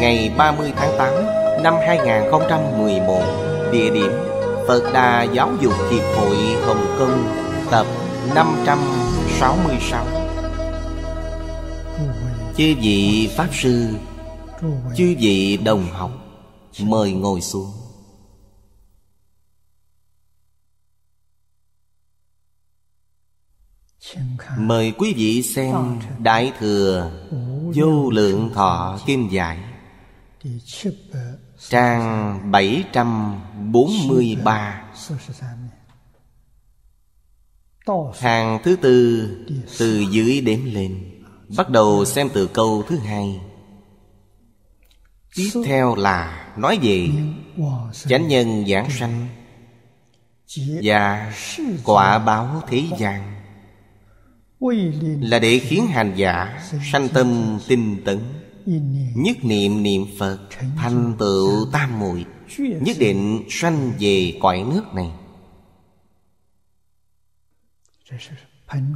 ngày 30 tháng 8 năm 2011, địa điểm Phật Đà Giáo dục Hiệp hội Hồng Kông, tập 566. Chư vị Pháp Sư, chư vị đồng học, mời ngồi xuống. Mời quý vị xem Đại Thừa Vô Lượng Thọ Kim Giải Ờ, Trang 743 Hàng thứ tư từ dưới đếm lên Bắt đầu xem từ câu thứ hai Tiếp theo là nói về Chánh nhân giảng sanh Và quả báo thế gian Là để khiến hành giả sanh tâm tinh tấn Nhất niệm niệm Phật Thành tựu tam muội Nhất định sanh về cõi nước này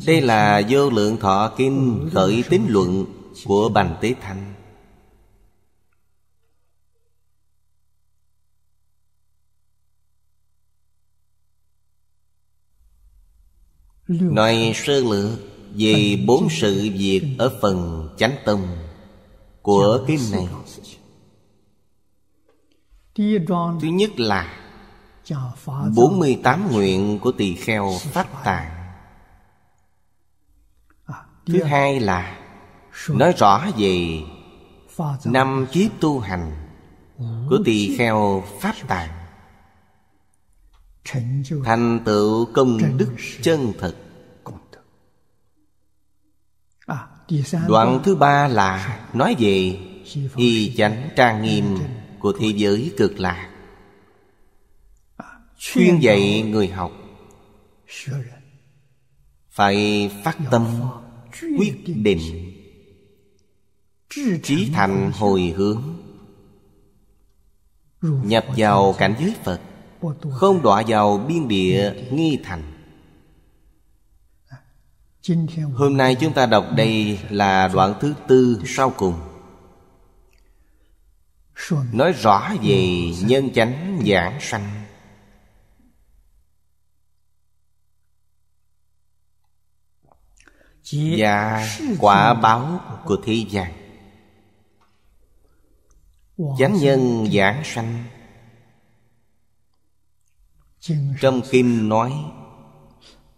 Đây là vô lượng thọ kinh khởi tín luận Của Bành Tế Thanh Nói sơ lược về bốn sự việc ở phần chánh tông của cái này Thứ nhất là 48 nguyện của tỳ kheo phát tạng à, Thứ hai là Nói rõ về Năm kiếp tu hành Của tỳ kheo pháp tạng Thành tựu công đức chân thực đoạn thứ ba là nói về y chánh trang nghiêm của thế giới cực lạc à, khuyên dạy người học phải phát tâm quyết định trí thành hồi hướng nhập vào cảnh giới phật không đọa vào biên địa nghi thành Hôm nay chúng ta đọc đây là đoạn thứ tư sau cùng Nói rõ về nhân chánh giảng sanh Và quả báo của thế gian Chánh nhân giảng sanh Trong kinh nói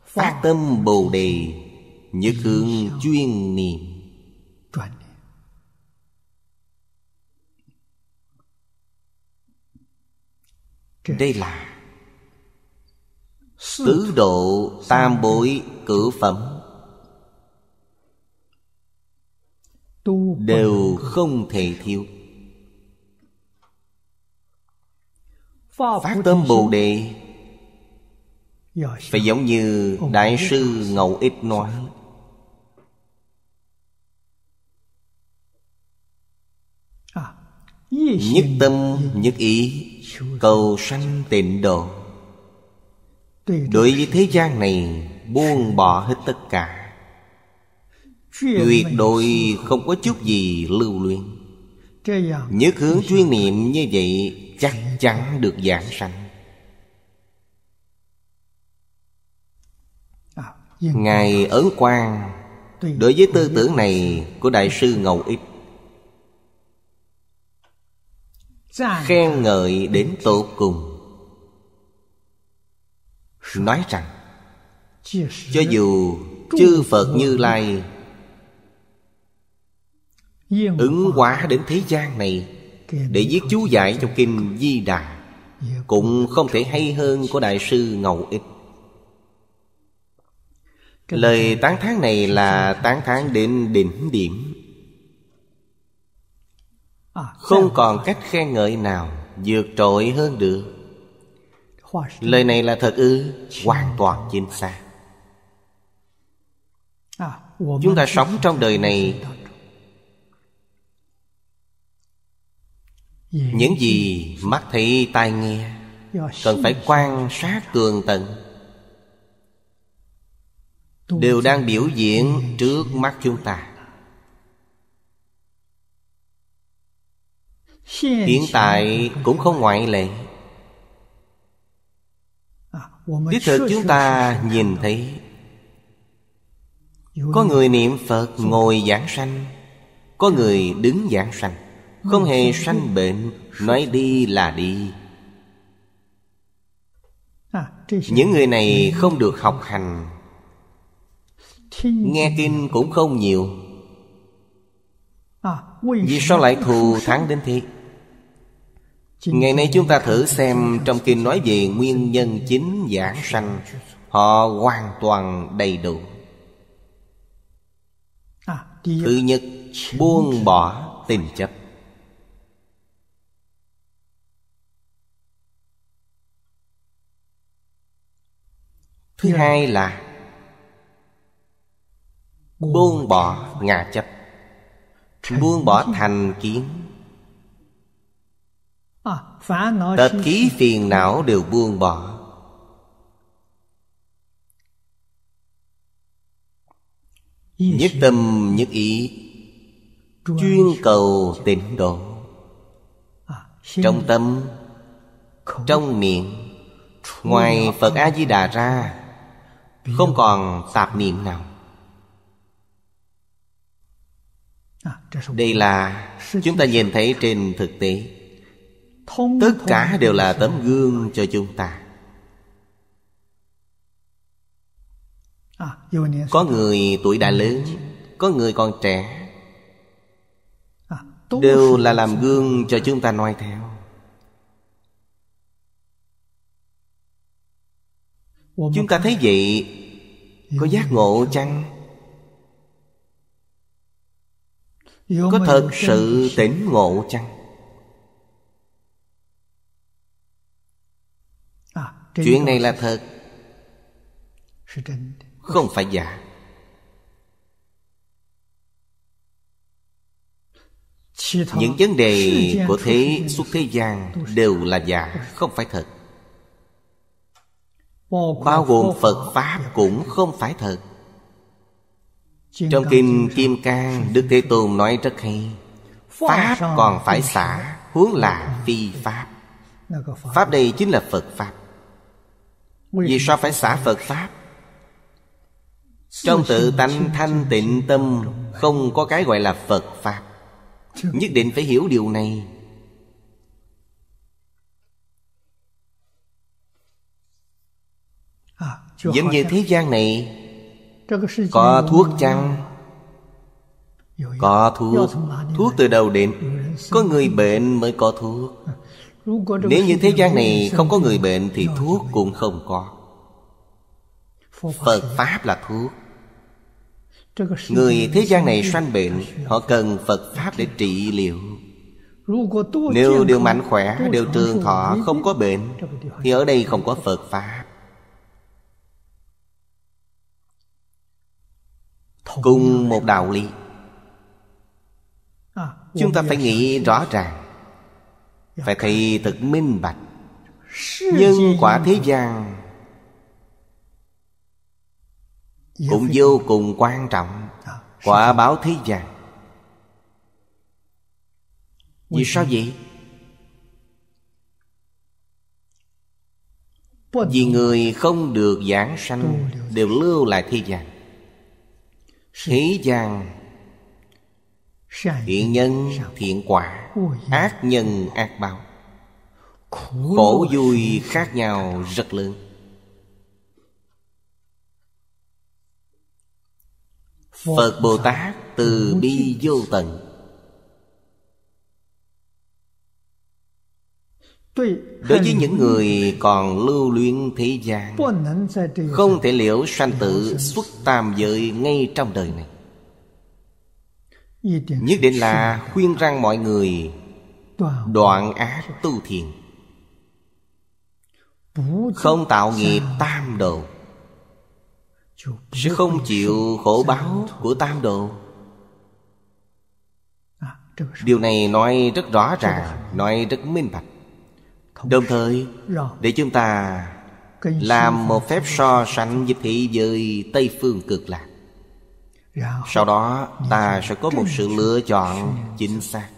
Phát tâm Bồ Đề Nhất hướng chuyên niệm Đây là Tứ độ tam bối cử phẩm Đều không thể thiếu Phát tâm Bồ Đề Phải giống như Đại sư Ngậu ít nói Nhất tâm nhất ý Cầu sanh tịnh độ Đối với thế gian này Buông bỏ hết tất cả Tuyệt đối không có chút gì lưu luyện Nhất hướng chuyên niệm như vậy Chắc chắn được giảng sanh Ngài Ấn Quang Đối với tư tưởng này của Đại sư Ngầu Ích khen ngợi đến tổ cùng nói rằng cho dù chư phật như lai ứng hóa đến thế gian này để viết chú giải trong kinh di đà dạ, cũng không thể hay hơn của đại sư ngầu ích lời tán thán này là tán thán đến đỉnh điểm không còn cách khen ngợi nào vượt trội hơn được lời này là thật ư hoàn toàn chính xác à, chúng ta sống trong đời này những gì mắt thấy tai nghe cần phải quan sát tường tận đều đang biểu diễn trước mắt chúng ta Hiện tại cũng không ngoại lệ Đích thực chúng ta nhìn thấy Có người niệm Phật ngồi giảng sanh Có người đứng giảng sanh Không hề sanh bệnh Nói đi là đi Những người này không được học hành Nghe kinh cũng không nhiều Vì sao lại thù thắng đến thế Ngày nay chúng ta thử xem trong kinh nói về nguyên nhân chính giảng sanh Họ hoàn toàn đầy đủ à, Thứ à, nhất, buông bỏ tình chấp Thứ hai là Buông bỏ ngà chấp Buông bỏ thành kiến À, Tập khí phiền não đều buông bỏ Nhất tâm nhất ý Chuyên cầu tịnh độ à, Trong tâm Trong miệng Ngoài Phật A-di-đà ra Không còn tạp niệm nào à, Đây là chúng ta nhìn thấy trên thực tế tất cả đều là tấm gương cho chúng ta à, có người tuổi đã lớn có người còn trẻ à, đều là làm gương cho chúng ta noi theo chúng ta thấy vậy có giác ngộ chăng có thật sự tỉnh ngộ chăng chuyện này là thật không phải giả những vấn đề của thế xuất thế gian đều là giả không phải thật bao gồm phật pháp cũng không phải thật trong kinh kim cang đức thế tôn nói rất hay pháp còn phải xả huống là phi pháp pháp đây chính là phật pháp vì sao phải xả Phật Pháp Trong tự tánh thanh tịnh tâm Không có cái gọi là Phật Pháp Nhất định phải hiểu điều này à, Giống như thế gian này Có thuốc chăng Có thuốc Thuốc từ đầu đến ừ, Có người bệnh mới có thuốc à. Nếu như thế gian này không có người bệnh Thì thuốc cũng không có Phật Pháp là thuốc Người thế gian này sanh bệnh Họ cần Phật Pháp để trị liệu Nếu đều mạnh khỏe Đều trường thọ không có bệnh Thì ở đây không có Phật Pháp Cùng một đạo lý à, Chúng ta phải nghĩ rõ ràng phải thị dạ. thực minh bạch nhân quả thế gian dạ cũng vô cùng quan trọng dạ, quả báo thế gian vì sao vậy vì người không được giảng sanh đều lưu lại thế gian thế gian thiện nhân thiện quả ác nhân ác báo khổ vui khác nhau rất lớn phật bồ tát từ bi vô tận đối với những người còn lưu luyến thế gian không thể liễu sanh tử xuất tam giới ngay trong đời này nhất định là khuyên rằng mọi người đoạn ác tu thiền không tạo nghiệp tam độ sẽ không chịu khổ báo của tam độ à, điều này nói rất rõ ràng nói rất minh bạch đồng thời để chúng ta làm một phép so sánh với thế giới tây phương cực lạc sau đó ta sẽ có một sự lựa chọn chính xác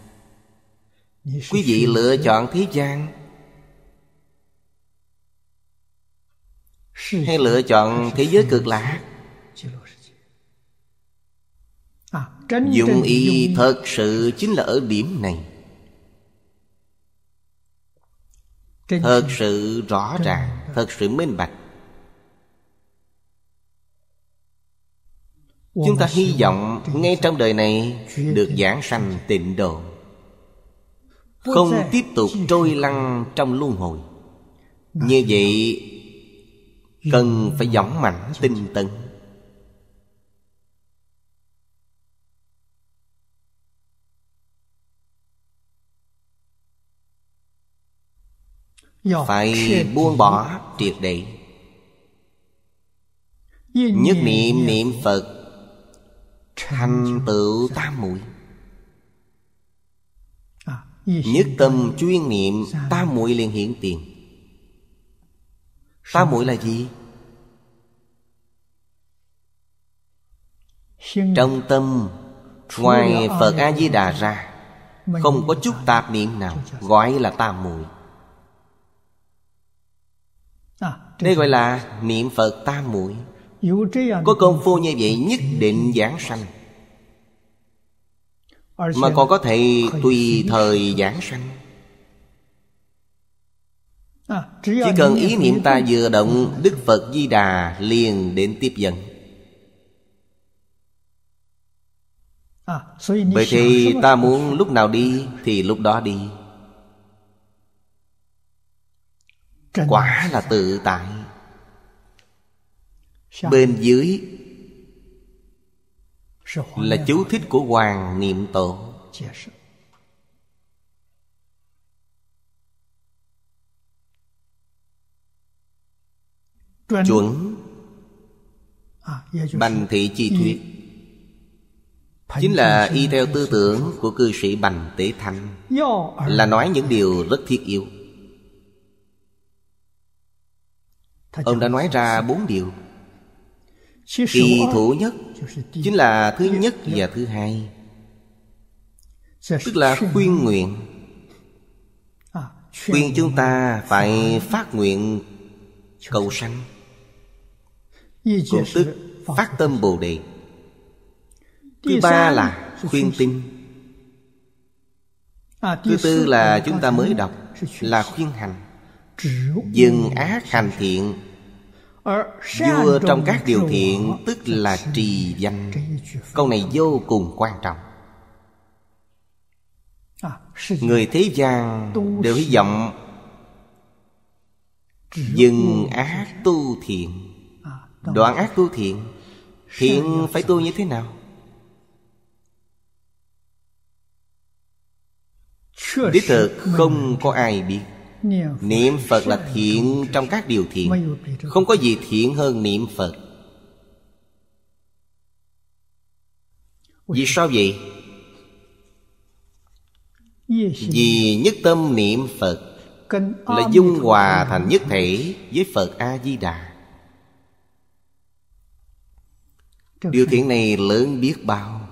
quý vị lựa chọn thế gian hay lựa chọn thế giới cực lạc à, dụng ý thật sự chính là ở điểm này thật sự rõ ràng thật sự minh bạch Chúng ta hy vọng ngay trong đời này Được giảng sanh tịnh độ Không tiếp tục trôi lăn trong luân hồi Như vậy Cần phải dõng mạnh tinh tấn Phải buông bỏ triệt để Nhất niệm niệm Phật thành tựu tam muội à, nhất tâm chuyên niệm tam muội liền hiện tiền tam muội là gì trong tâm ngoài phật a di đà ra không có chút tạp niệm nào gọi là tam muội à, đây gọi là niệm phật tam muội có công phu như vậy nhất định giảng sanh Mà còn có thể tùy thời giảng sanh à, Chỉ cần ý niệm ta vừa động Đức Phật Di Đà liền đến tiếp dẫn bởi à, thì ta muốn lúc nào đi Thì lúc đó đi Quả là tự tại bên dưới là chú thích của hoàng niệm tổ chuẩn bành thị chi thuyết chính là y theo tư tưởng của cư sĩ bành tế thanh là nói những điều rất thiết yếu ông đã nói ra bốn điều kỳ thủ nhất chính là thứ nhất và thứ hai tức là khuyên nguyện khuyên chúng ta phải phát nguyện cầu sanh cũng tức phát tâm bồ đề thứ ba là khuyên tin thứ tư là chúng ta mới đọc là khuyên hành dừng ác hành thiện Vua trong các điều thiện tức là trì danh Câu này vô cùng quan trọng à, Người thế gian đều hy vọng Dừng ác tu thiện à, Đoạn ác tu thiện Thiện phải tu như thế nào? Đích thực không có ai biết niệm phật là thiện trong các điều thiện không có gì thiện hơn niệm phật vì sao vậy vì nhất tâm niệm phật là dung hòa thành nhất thể với phật a di đà điều thiện này lớn biết bao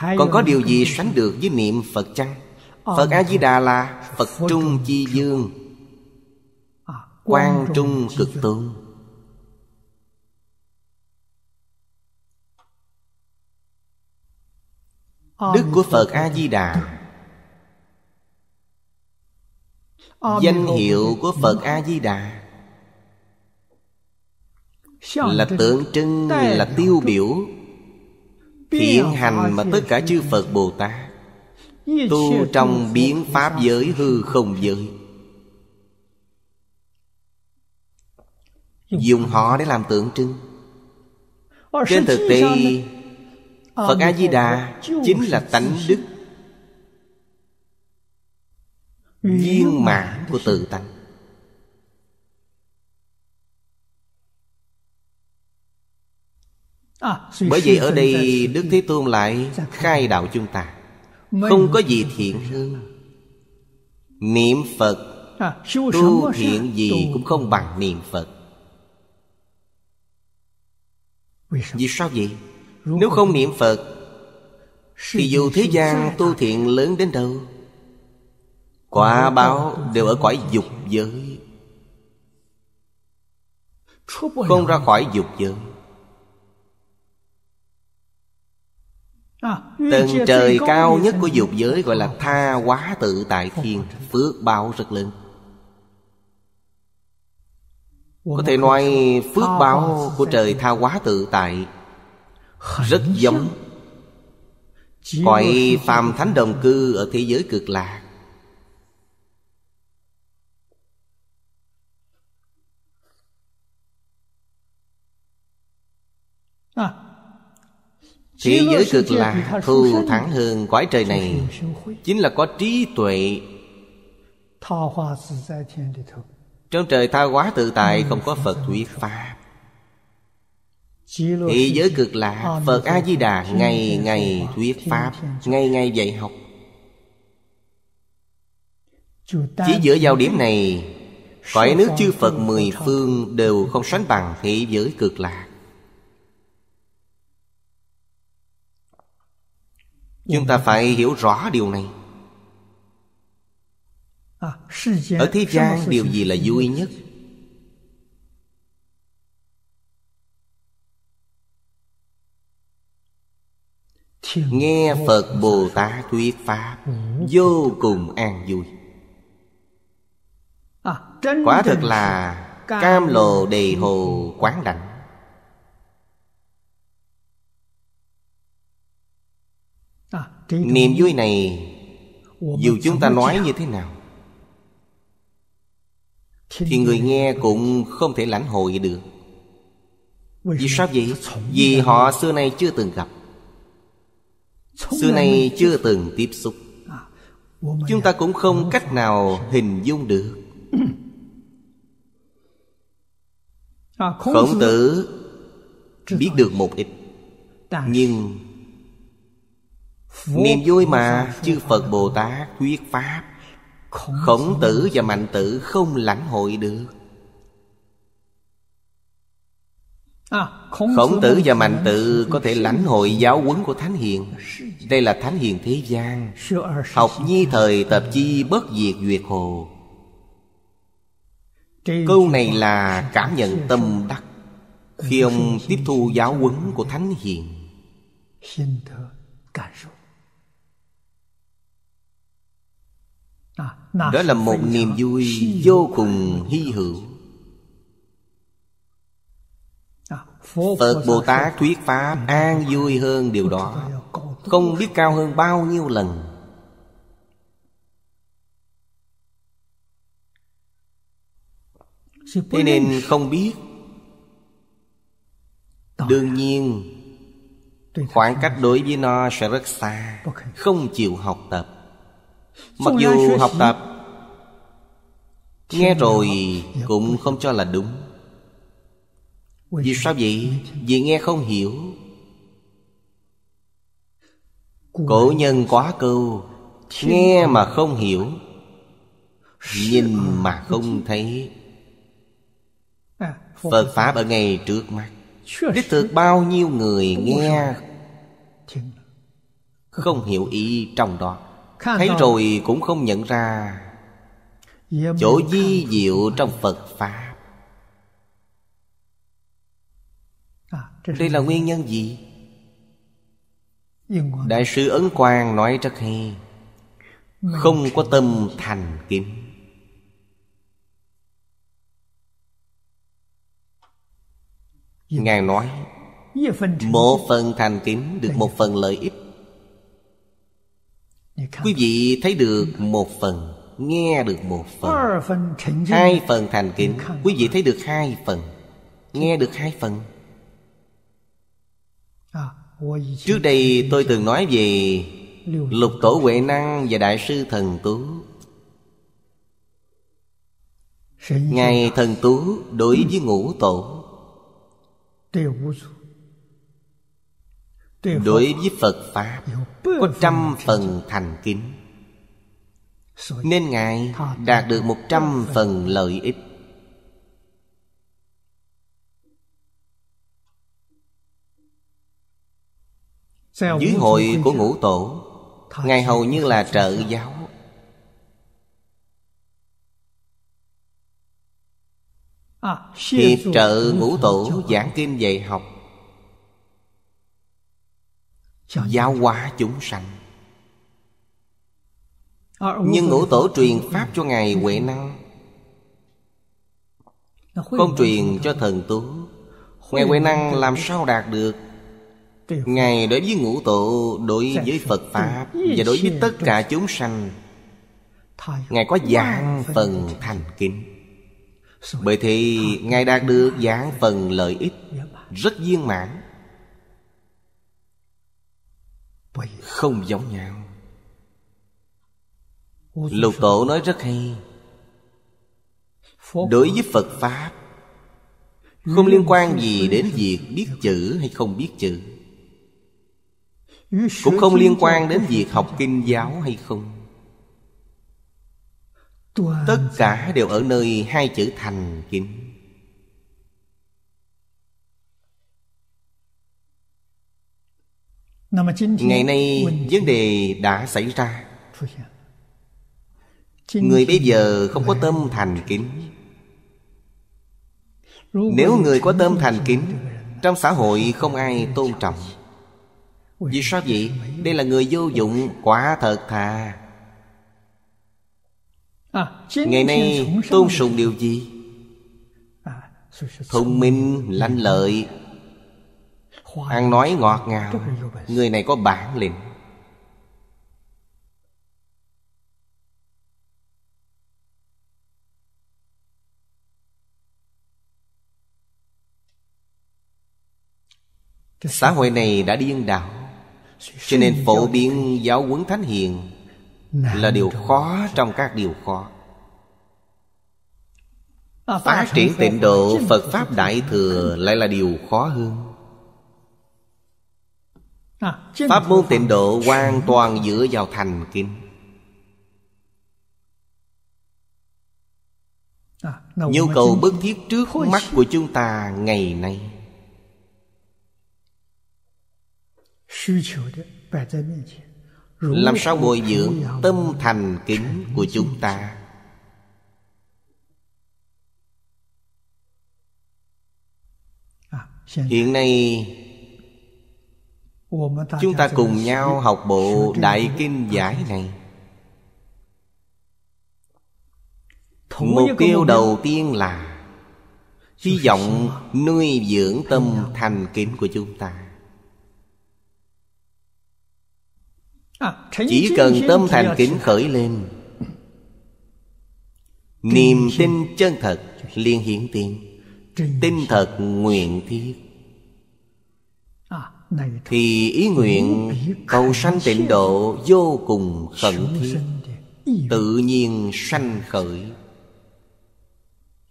còn có điều gì sánh được với niệm phật chăng Phật A-di-đà là Phật à, Trung Chi Dương Quang Trung Cực Tường. Đức của Phật A-di-đà Danh hiệu của Phật A-di-đà Là tượng trưng, là tiêu biểu Hiện hành mà tất cả chư Phật Bồ Tát Tu trong biến pháp giới hư không giới Dùng họ để làm tượng trưng Trên thực tế Phật A-di-đà Chính là tánh đức Viên mãn của tự tánh Bởi vậy ở đây Đức Thế Tôn lại khai đạo chúng ta không có gì thiện hơn Niệm Phật à, Tu thiện gì cũng không bằng niệm Phật Vì sao vậy? Nếu không niệm Phật Thì dù thế gian tu thiện lớn đến đâu Quả báo đều ở cõi dục giới Không ra khỏi dục giới À, Tầng trời cao nhất của dục giới gọi là tha quá tự tại thiên Phước báo rất lớn Có thể nói phước báo của trời tha quá tự tại Rất giống gọi phàm thánh đồng cư ở thế giới cực lạc Thế giới cực lạc thù thắng hơn quái trời này Chính là có trí tuệ Trong trời tha hóa tự tại không có Phật thuyết Pháp Thế giới cực lạc Phật A-di-đà ngày ngày thuyết Pháp Ngày ngày dạy học Chỉ giữa giao điểm này Cõi nước chư Phật mười phương đều không sánh bằng thế giới cực lạc chúng ta phải hiểu rõ điều này à, ở thế gian điều gì là vui nhất nghe phật bồ tát thuyết pháp ừ, vô cùng an vui à, quả thật là cam lồ đề hồ quán đảnh niềm vui này dù chúng ta nói như thế nào thì người nghe cũng không thể lãnh hội được vì sao vậy vì họ xưa nay chưa từng gặp xưa nay chưa từng tiếp xúc à, chúng ta cũng không cách nào hình dung được à, khổng tử biết được một ít nhưng Niềm vui mà chư Phật Bồ Tát thuyết Pháp Khổng tử và mạnh tử không lãnh hội được à, Khổng tử và mạnh tử có thể lãnh hội giáo huấn của Thánh Hiền Đây là Thánh Hiền Thế gian Học nhi thời tập chi bất diệt duyệt hồ Câu này là cảm nhận tâm đắc Khi ông tiếp thu giáo huấn của Thánh Hiền 心得感受。đó là một niềm vui vô cùng hy hữu phật bồ tát thuyết pháp an vui hơn điều đó không biết cao hơn bao nhiêu lần thế nên không biết đương nhiên khoảng cách đối với nó sẽ rất xa không chịu học tập Mặc dù học tập Nghe rồi cũng không cho là đúng Vì sao vậy? Vì nghe không hiểu Cổ nhân quá câu Nghe mà không hiểu Nhìn mà không thấy à, Phật Pháp ở ngay trước mắt Đích thực bao nhiêu người nghe Không hiểu ý trong đó Thấy rồi cũng không nhận ra dạ, Chỗ di diệu trong Phật Pháp à, Đây là nguyên nhân gì? Đại sư Ấn Quang nói rất hay Không có tâm thành kiếm. Dạ. Ngài nói Một phần thành kiếm được một phần lợi ích Quý vị thấy được một phần Nghe được một phần Hai phần thành kính Quý vị thấy được hai phần Nghe được hai phần ah, Trước đây tôi từng nói về Lục Tổ Huệ Năng và Đại sư Thần Tú Ngài Thần Tú đối ừ. với Ngũ Tổ đối với phật pháp có trăm phần thành kính nên ngài đạt được một trăm phần lợi ích dưới hội của ngũ tổ ngài hầu như là trợ giáo à, hiệp trợ ngũ tổ giảng kinh dạy học Giáo hóa chúng sanh ờ, Nhưng ngũ tổ truyền Pháp cho Ngài Huệ Năng Không truyền cho thần tú Ngài Huệ Năng làm sao đạt được Ngài đối với ngũ tổ Đối với Phật Pháp Và đối với tất cả chúng sanh Ngài có dạng phần thành kính Bởi thì Ngài đạt được dạng phần lợi ích dạ Rất viên mãn Không giống nhau Lục Tổ nói rất hay Đối với Phật Pháp Không liên quan gì đến việc biết chữ hay không biết chữ Cũng không liên quan đến việc học kinh giáo hay không Tất cả đều ở nơi hai chữ thành kính Ngày nay vấn đề đã xảy ra Người bây giờ không có tâm thành kính Nếu người có tâm thành kính Trong xã hội không ai tôn trọng Vì sao vậy? Đây là người vô dụng quá thật thà à, Ngày nay tôn sùng điều gì? À, Thông minh, lanh lợi ăn nói ngọt ngào người này có bản lĩnh xã hội này đã điên đảo cho nên phổ biến giáo huấn thánh hiền là điều khó trong các điều khó à, phát triển tịnh độ phật pháp đại thừa lại là điều khó hơn À, Pháp môn tịnh độ hoàn toàn dựa vào thành kinh à, Nhu cầu bức thiết trước mắt của chúng ta ngày nay Làm sao bồi dưỡng tâm thành kính của chúng ta à, Hiện nay Chúng ta cùng nhau học bộ Đại Kinh Giải này Mục tiêu đầu tiên là Hy vọng nuôi dưỡng tâm thành kính của chúng ta à, Chỉ cần tâm thành kính khởi lên Niềm tin chân thật liên hiển tiên tin thật nguyện thiết thì ý nguyện cầu sanh tịnh độ vô cùng khẩn thiết tự nhiên sanh khởi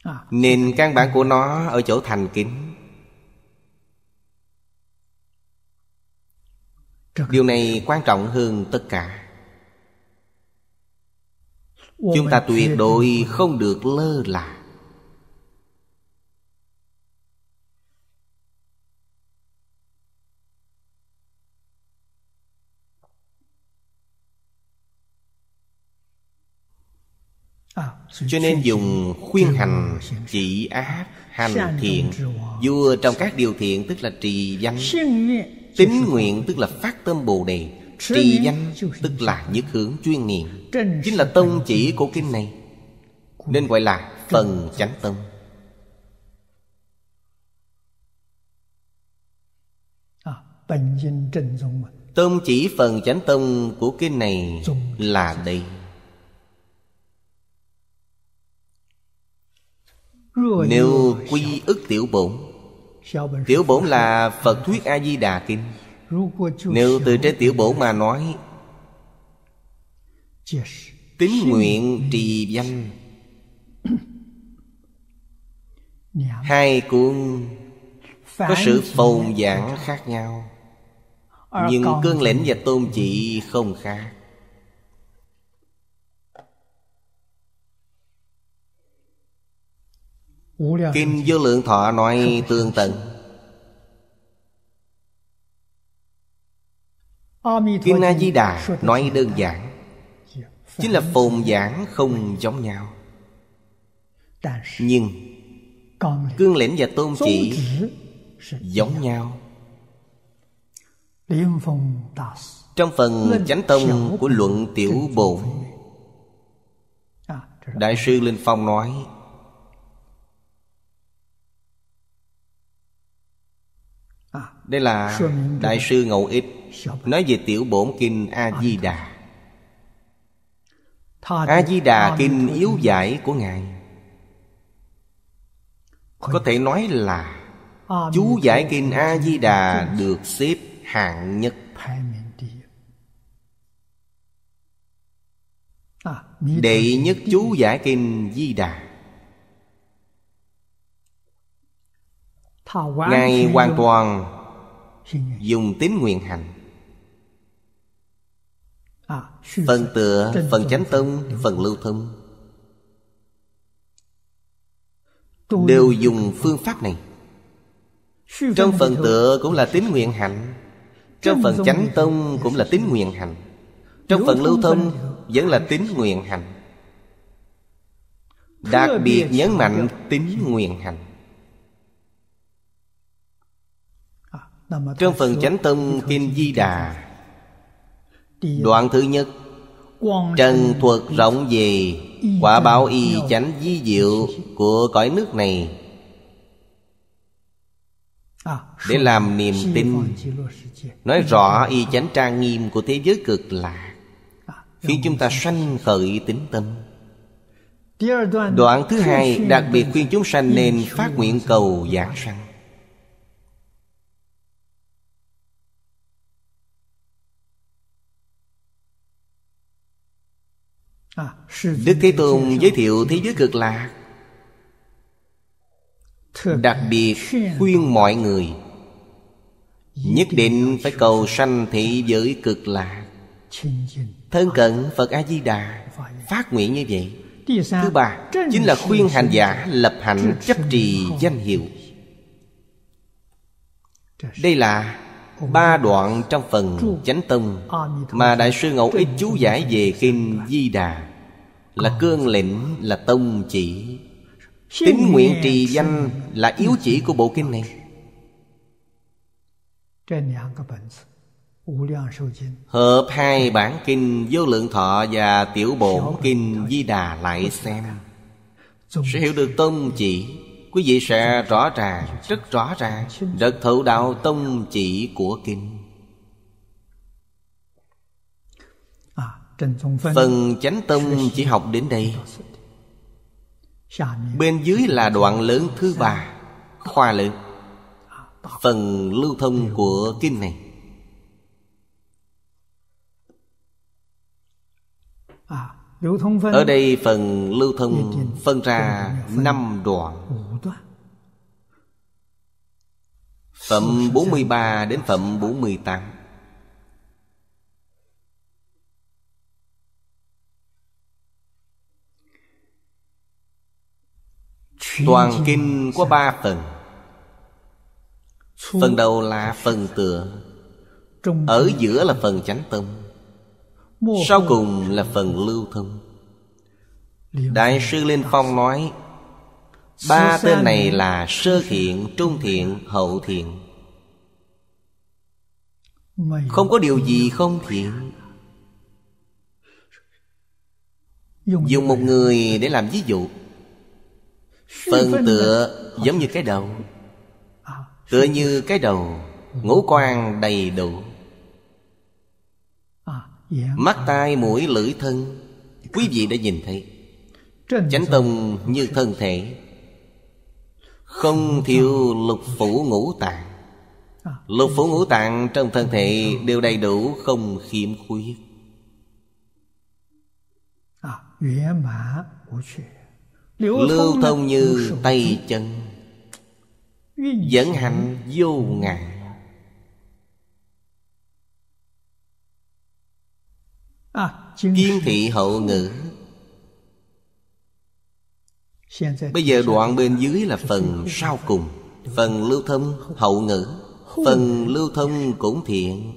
à. nền căn bản của nó ở chỗ thành kính điều này quan trọng hơn tất cả chúng ta tuyệt đối không được lơ là Cho nên dùng khuyên hành chỉ ác hành thiện Vua trong các điều thiện tức là trì danh tính nguyện tức là phát tâm Bồ Đề Trì danh tức là nhất hướng chuyên niệm Chính là tông chỉ của kinh này Nên gọi là phần chánh tông Tông chỉ phần chánh tông của kinh này là đây Nếu quy ức tiểu bổn Tiểu bổn là Phật Thuyết A-di-đà Kinh Nếu từ trên tiểu bổn mà nói Tín nguyện trì danh Hai cuốn Có sự phồn giảng khác nhau Nhưng cương lĩnh và tôn chỉ không khác Kim dạ. vô lượng thọ nói tương tận Kim na Di Đà nói đơn giản dạ, Chính là phồn giảng không giống nhau Nhưng Cương lĩnh và tôn chỉ Giống nhau Trong phần chánh tông của luận tiểu Bộ, à, Đại sư Linh Phong nói Đây là Đại sư Ngẫu Ích Nói về tiểu bổn kinh A-di-đà A-di-đà kinh yếu giải của Ngài Có thể nói là Chú giải kinh A-di-đà được xếp hạng nhất à, Đệ nhất chú giải kinh Di Đà Ngài hoàn toàn dùng tín nguyện hành phần tựa phần chánh tông phần lưu thông đều dùng phương pháp này trong phần tựa cũng là tín nguyện hạnh trong phần chánh tông cũng là tín nguyện hạnh trong phần lưu thông vẫn là tín nguyện hạnh đặc biệt nhấn mạnh tín nguyện hạnh Trong phần Chánh tâm kinh Di Đà Đoạn thứ nhất Trần thuật rộng về Quả báo y chánh di diệu Của cõi nước này Để làm niềm tin Nói rõ y chánh trang nghiêm Của thế giới cực lạc Khi chúng ta sanh khởi tính tâm Đoạn thứ hai Đặc biệt khuyên chúng sanh nên phát nguyện cầu giảng sanh Đức Thế Tôn giới thiệu thế giới cực lạc Đặc biệt khuyên mọi người Nhất định phải cầu sanh thị giới cực lạc Thân cận Phật A-di-đà Phát nguyện như vậy Thứ ba Chính là khuyên hành giả lập hạnh chấp trì danh hiệu Đây là ba đoạn trong phần chánh tông Mà Đại sư Ngẫu Ích chú giải về Kinh Di Đà là cương lĩnh là tông chỉ tín nguyện trì danh là yếu chỉ của bộ kinh này hợp hai bản kinh vô lượng thọ và tiểu bộ kinh di đà lại xem sẽ hiểu được tông chỉ quý vị sẽ rõ ràng rất rõ ràng rất thấu đạo tông chỉ của kinh Phần chánh tông chỉ học đến đây Bên dưới là đoạn lớn thứ ba Khoa lớn Phần lưu thông của kinh này à, Ở đây phần lưu thông phân ra năm đoạn Phẩm 43 đến phẩm 48 Toàn kinh có ba phần Phần đầu là phần tựa Ở giữa là phần chánh tâm, Sau cùng là phần lưu thông Đại sư Linh Phong nói Ba tên này là sơ thiện, trung thiện, hậu thiện Không có điều gì không thiện Dùng một người để làm ví dụ Phần tựa giống như cái đầu à. Tựa như cái đầu Ngũ quan đầy đủ à, dạ. Mắt tai mũi lưỡi thân Quý vị đã nhìn thấy Chánh tông như thân thể Không thiếu lục phủ ngũ tạng à. Lục phủ ngũ tạng trong thân thể Đều đầy đủ không khiếm khuyết 啊，圆满无缺。Dạ Lưu thông như tay chân Dẫn hành vô ngại à, Kiên thị hậu ngữ Bây giờ đoạn bên dưới là phần sau cùng Phần lưu thông hậu ngữ Phần lưu thông cũng thiện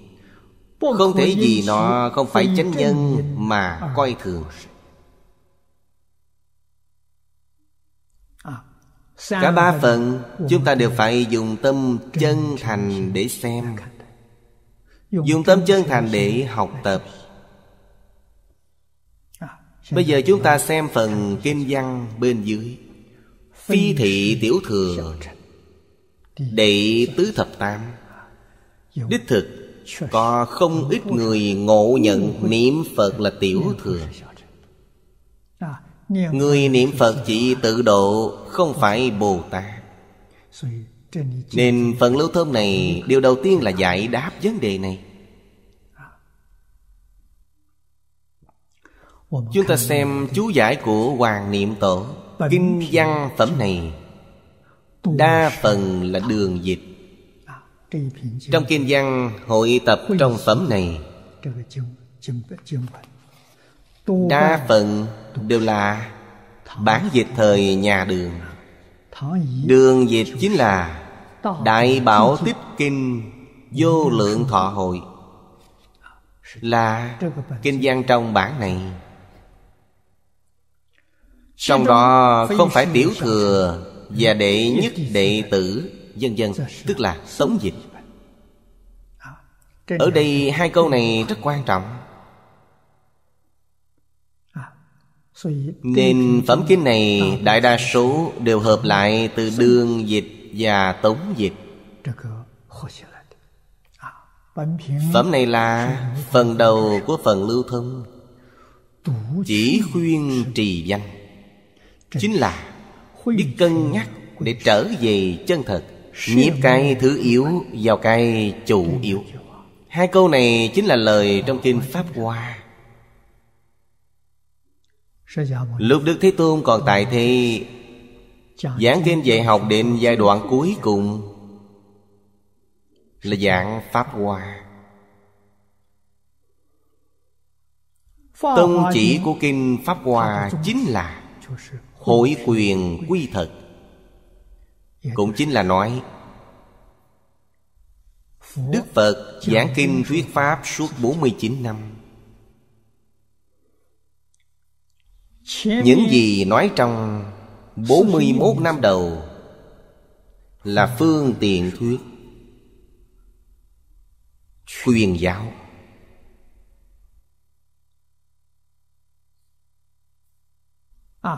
Không thể gì nó không phải chánh nhân mà à. coi thường Cả ba phần chúng ta đều phải dùng tâm chân thành để xem Dùng tâm chân thành để học tập Bây giờ chúng ta xem phần kinh văn bên dưới Phi thị tiểu thừa Đệ tứ thập tam Đích thực Có không ít người ngộ nhận niệm Phật là tiểu thừa Người niệm Phật chỉ tự độ Không phải Bồ Tát Nên phần lưu thơm này Điều đầu tiên là giải đáp vấn đề này à. Chúng ta xem chú giải của Hoàng Niệm Tổ Kinh văn phẩm này Đa phần là đường dịch à, Trong kinh văn hội tập trong phẩm này đa phần đều là bản dịch thời nhà đường đường dịch chính là đại bảo tích kinh vô lượng thọ hội là kinh văn trong bản này trong đó không phải tiểu thừa và đệ nhất đệ tử dân dân tức là sống dịch à, ở đây hai câu này rất quan trọng Nên phẩm kinh này đại đa số đều hợp lại từ đương dịch và tống dịch à, Phẩm này là phần đầu của phần lưu thông Chỉ khuyên trì danh Chính là biết cân nhắc để trở về chân thật Nhiếp cái thứ yếu vào cái chủ yếu à. Hai câu này chính là lời trong kinh à. Pháp Hoa Lúc Đức Thế Tôn còn tại thì Giảng kinh dạy học đến giai đoạn cuối cùng Là giảng Pháp Hoa Tông chỉ của kinh Pháp Hoa chính là Hội quyền quy thật dạ Cũng chính là nói Đức Phật giảng kinh thuyết Pháp suốt 49 năm Những gì nói trong 41 năm đầu Là phương tiện thuyết Khuyên giáo à,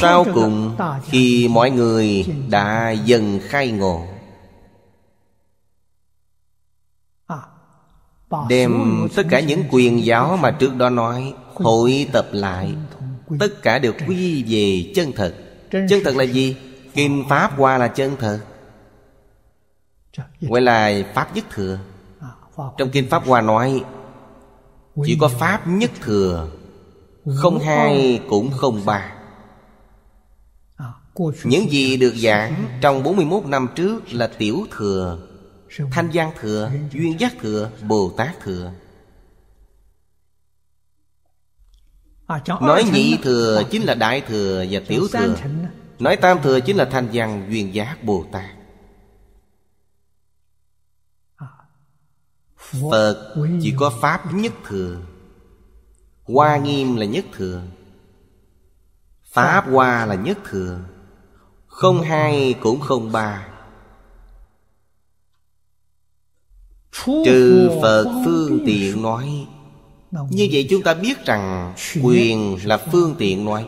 Sau cùng khi mọi người đã dần khai ngộ à, Đem tất cả những quyền giáo mà trước đó nói Hội tập lại tất cả đều quy về chân thật chân thật là gì kinh pháp hoa là chân thật gọi là pháp nhất thừa à, trong kinh pháp hoa nói chỉ có pháp nhất thừa không hai cũng không ba à, những gì được giảng trong 41 năm trước là tiểu thừa Thanh Giang thừa, Duyên Giác thừa, Bồ Tát thừa À, nói nhị thừa chính là đại thừa và tiểu thừa Nói tam thừa chính là thanh văn duyên giác Bồ Tát à, Phật chỉ có Pháp nhất thừa Hoa nghiêm là nhất thừa Pháp hoa là nhất thừa Không hai cũng không ba Trừ Phật phương tiện nói như vậy chúng ta biết rằng quyền là phương tiện nói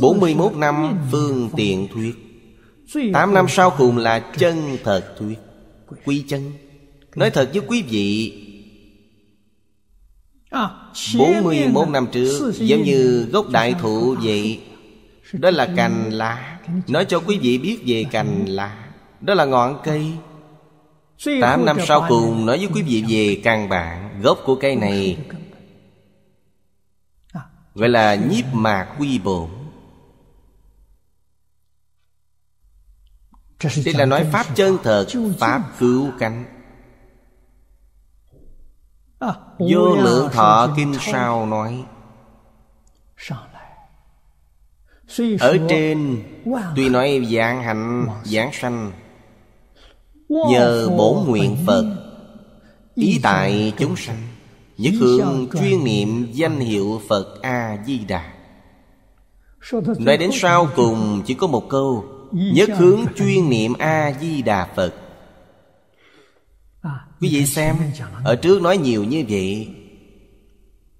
41 năm phương tiện thuyết 8 năm sau cùng là chân thật thuyết Quy chân Nói thật với quý vị 41 à, năm trước Giống như gốc đại thụ vậy Đó là cành lá Nói cho quý vị biết về cành lá Đó là ngọn cây tám năm sau cùng nói với quý vị về căn bản Gốc của cây này Gọi à. à. là nhiếp mạc quy bổn Đây là nói Pháp chân thật Pháp cứu cánh à, Vô lượng thọ kinh sao nói Ở trên Tuy nói giảng hạnh giảng sanh Nhờ bổ nguyện Phật Ý tại chúng sanh Nhất hương chuyên niệm danh hiệu Phật A-di-đà Nói đến sau cùng chỉ có một câu Nhất hướng chuyên niệm A-di-đà Phật à, Quý vị xem Ở trước nói nhiều như vậy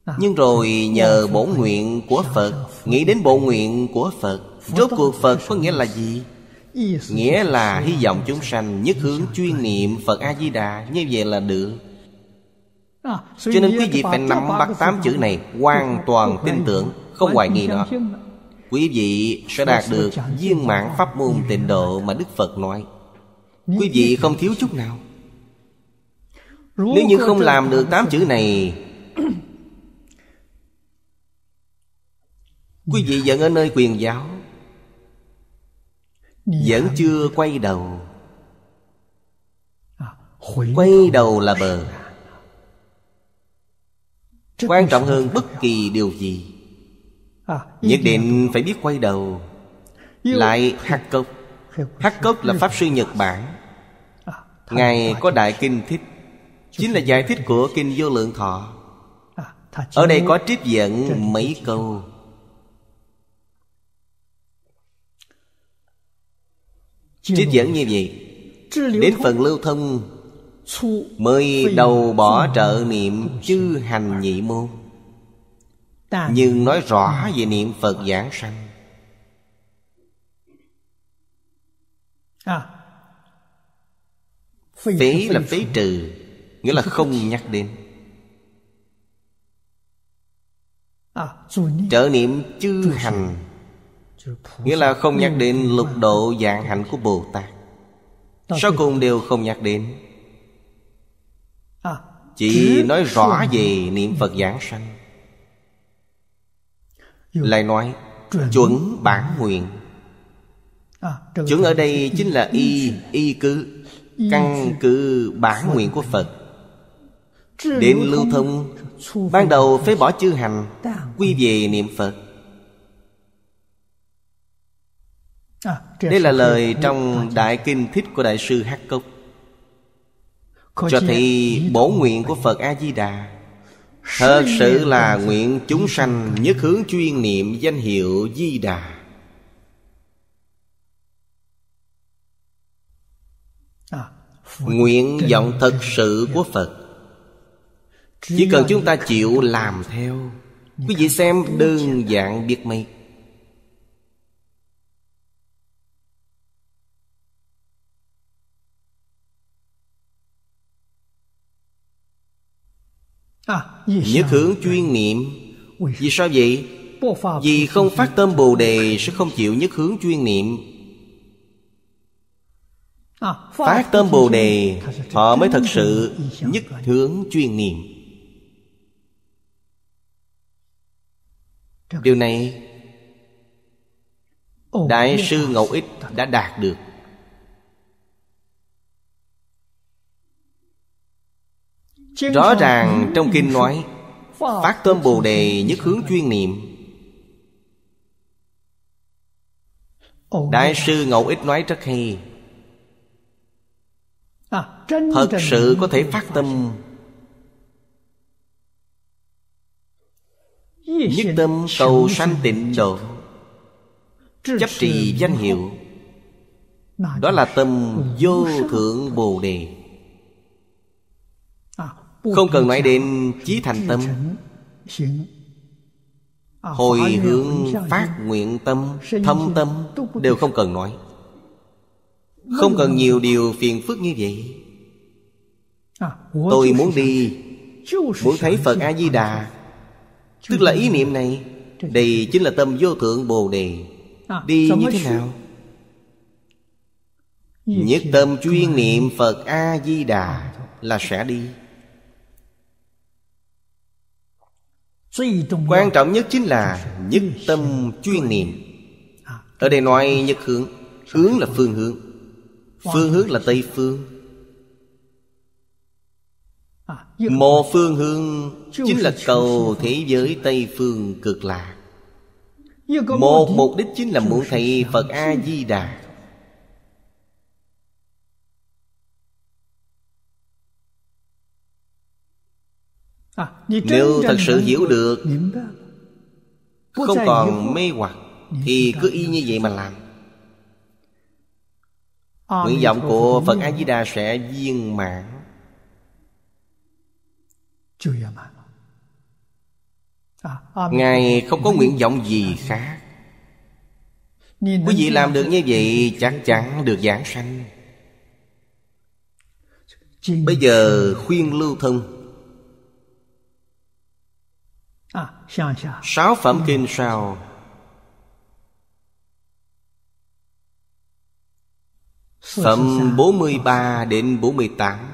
à, Nhưng rồi nhờ bổ nguyện của Phật Nghĩ đến bổ nguyện của Phật Rốt cuộc Phật có nghĩa là gì? Nghĩa là hy vọng chúng sanh nhất hướng chuyên niệm Phật A-di-đà Như vậy là được à, Cho nên quý vị phải nắm bắt tám chữ này Hoàn toàn tin tưởng Không hoài nghi nữa. Quý vị sẽ đạt được viên mãn pháp môn tịnh độ mà Đức Phật nói Quý vị không thiếu chút nào Nếu như không làm được tám chữ này Quý vị vẫn ở nơi quyền giáo vẫn dạ. chưa quay đầu à, Quay đầu là bờ Quan trọng hơn bất kỳ điều gì à, Nhất định phải biết quay đầu Lại hắc cốc Hắc cốc là Pháp sư Nhật Bản à, Ngài có đại kinh thích Chính là giải thích của Kinh Vô Lượng Thọ Ở đây có trích dẫn mấy câu Trích dẫn như vậy Đến phần lưu thông Mới đầu bỏ trợ niệm chư hành nhị môn Nhưng nói rõ về niệm Phật giảng sanh à. Phế là phế trừ Nghĩa là không nhắc đến à, Trợ niệm chư hành Nghĩa là không nhắc đến lục độ dạng hạnh của Bồ Tát Sau cùng đều không nhắc đến Chỉ nói rõ về niệm Phật giảng sanh Lại nói chuẩn bản nguyện Chuẩn ở đây chính là y, y cứ Căn cứ bản nguyện của Phật Đến lưu thông Ban đầu phải bỏ chư hành Quy về niệm Phật À, Đây là lời trong Đại Kinh Thích của Đại sư Hắc Cốc Cho thì bổ nguyện của Phật A-di-đà Thật sự là nguyện chúng sanh nhất hướng chuyên niệm danh hiệu Di Đà à, Nguyện vọng thật sự của Phật Chỉ cần chúng ta chịu làm theo Quý vị xem đơn giản biết mấy À, nhất hướng chuyên niệm Vì sao vậy? Vì không phát tâm Bồ Đề Sẽ không chịu nhất hướng chuyên niệm à, Phát tâm Bồ Đề Họ mới thật sự nhất hướng chuyên niệm Điều này Đại sư Ngẫu Ích đã đạt được Rõ ràng trong kinh nói Phát tâm Bồ Đề nhất hướng chuyên niệm Đại sư Ngẫu Ích nói rất hay à, Thật sự có thể phát tâm Nhất tâm cầu sanh tịnh độ Chấp trì danh hiệu Đó là tâm vô thượng Bồ Đề không cần nói đến chí thành tâm Hồi hướng phát nguyện tâm Thâm tâm Đều không cần nói Không cần nhiều điều phiền phức như vậy Tôi muốn đi Muốn thấy Phật A-di-đà Tức là ý niệm này Đây chính là tâm vô thượng Bồ Đề Đi như thế nào Nhất tâm chuyên niệm Phật A-di-đà Là sẽ đi quan trọng nhất chính là nhất tâm chuyên niệm ở đây nói nhất hướng hướng là phương hướng phương hướng là tây phương một phương hướng chính là cầu thế giới tây phương cực lạc một mục đích chính là muốn thầy phật a di đà Nếu thật sự hiểu được Không còn mê hoặc Thì cứ y như vậy mà làm Nguyện vọng của Phật A-di-đà sẽ viên mãn à, Ngài không có nguyện vọng gì khác Quý vị làm được như vậy chắc chắn được giảng sanh Bây giờ khuyên lưu thông Sáu phẩm kinh sau Phẩm 43 đến 48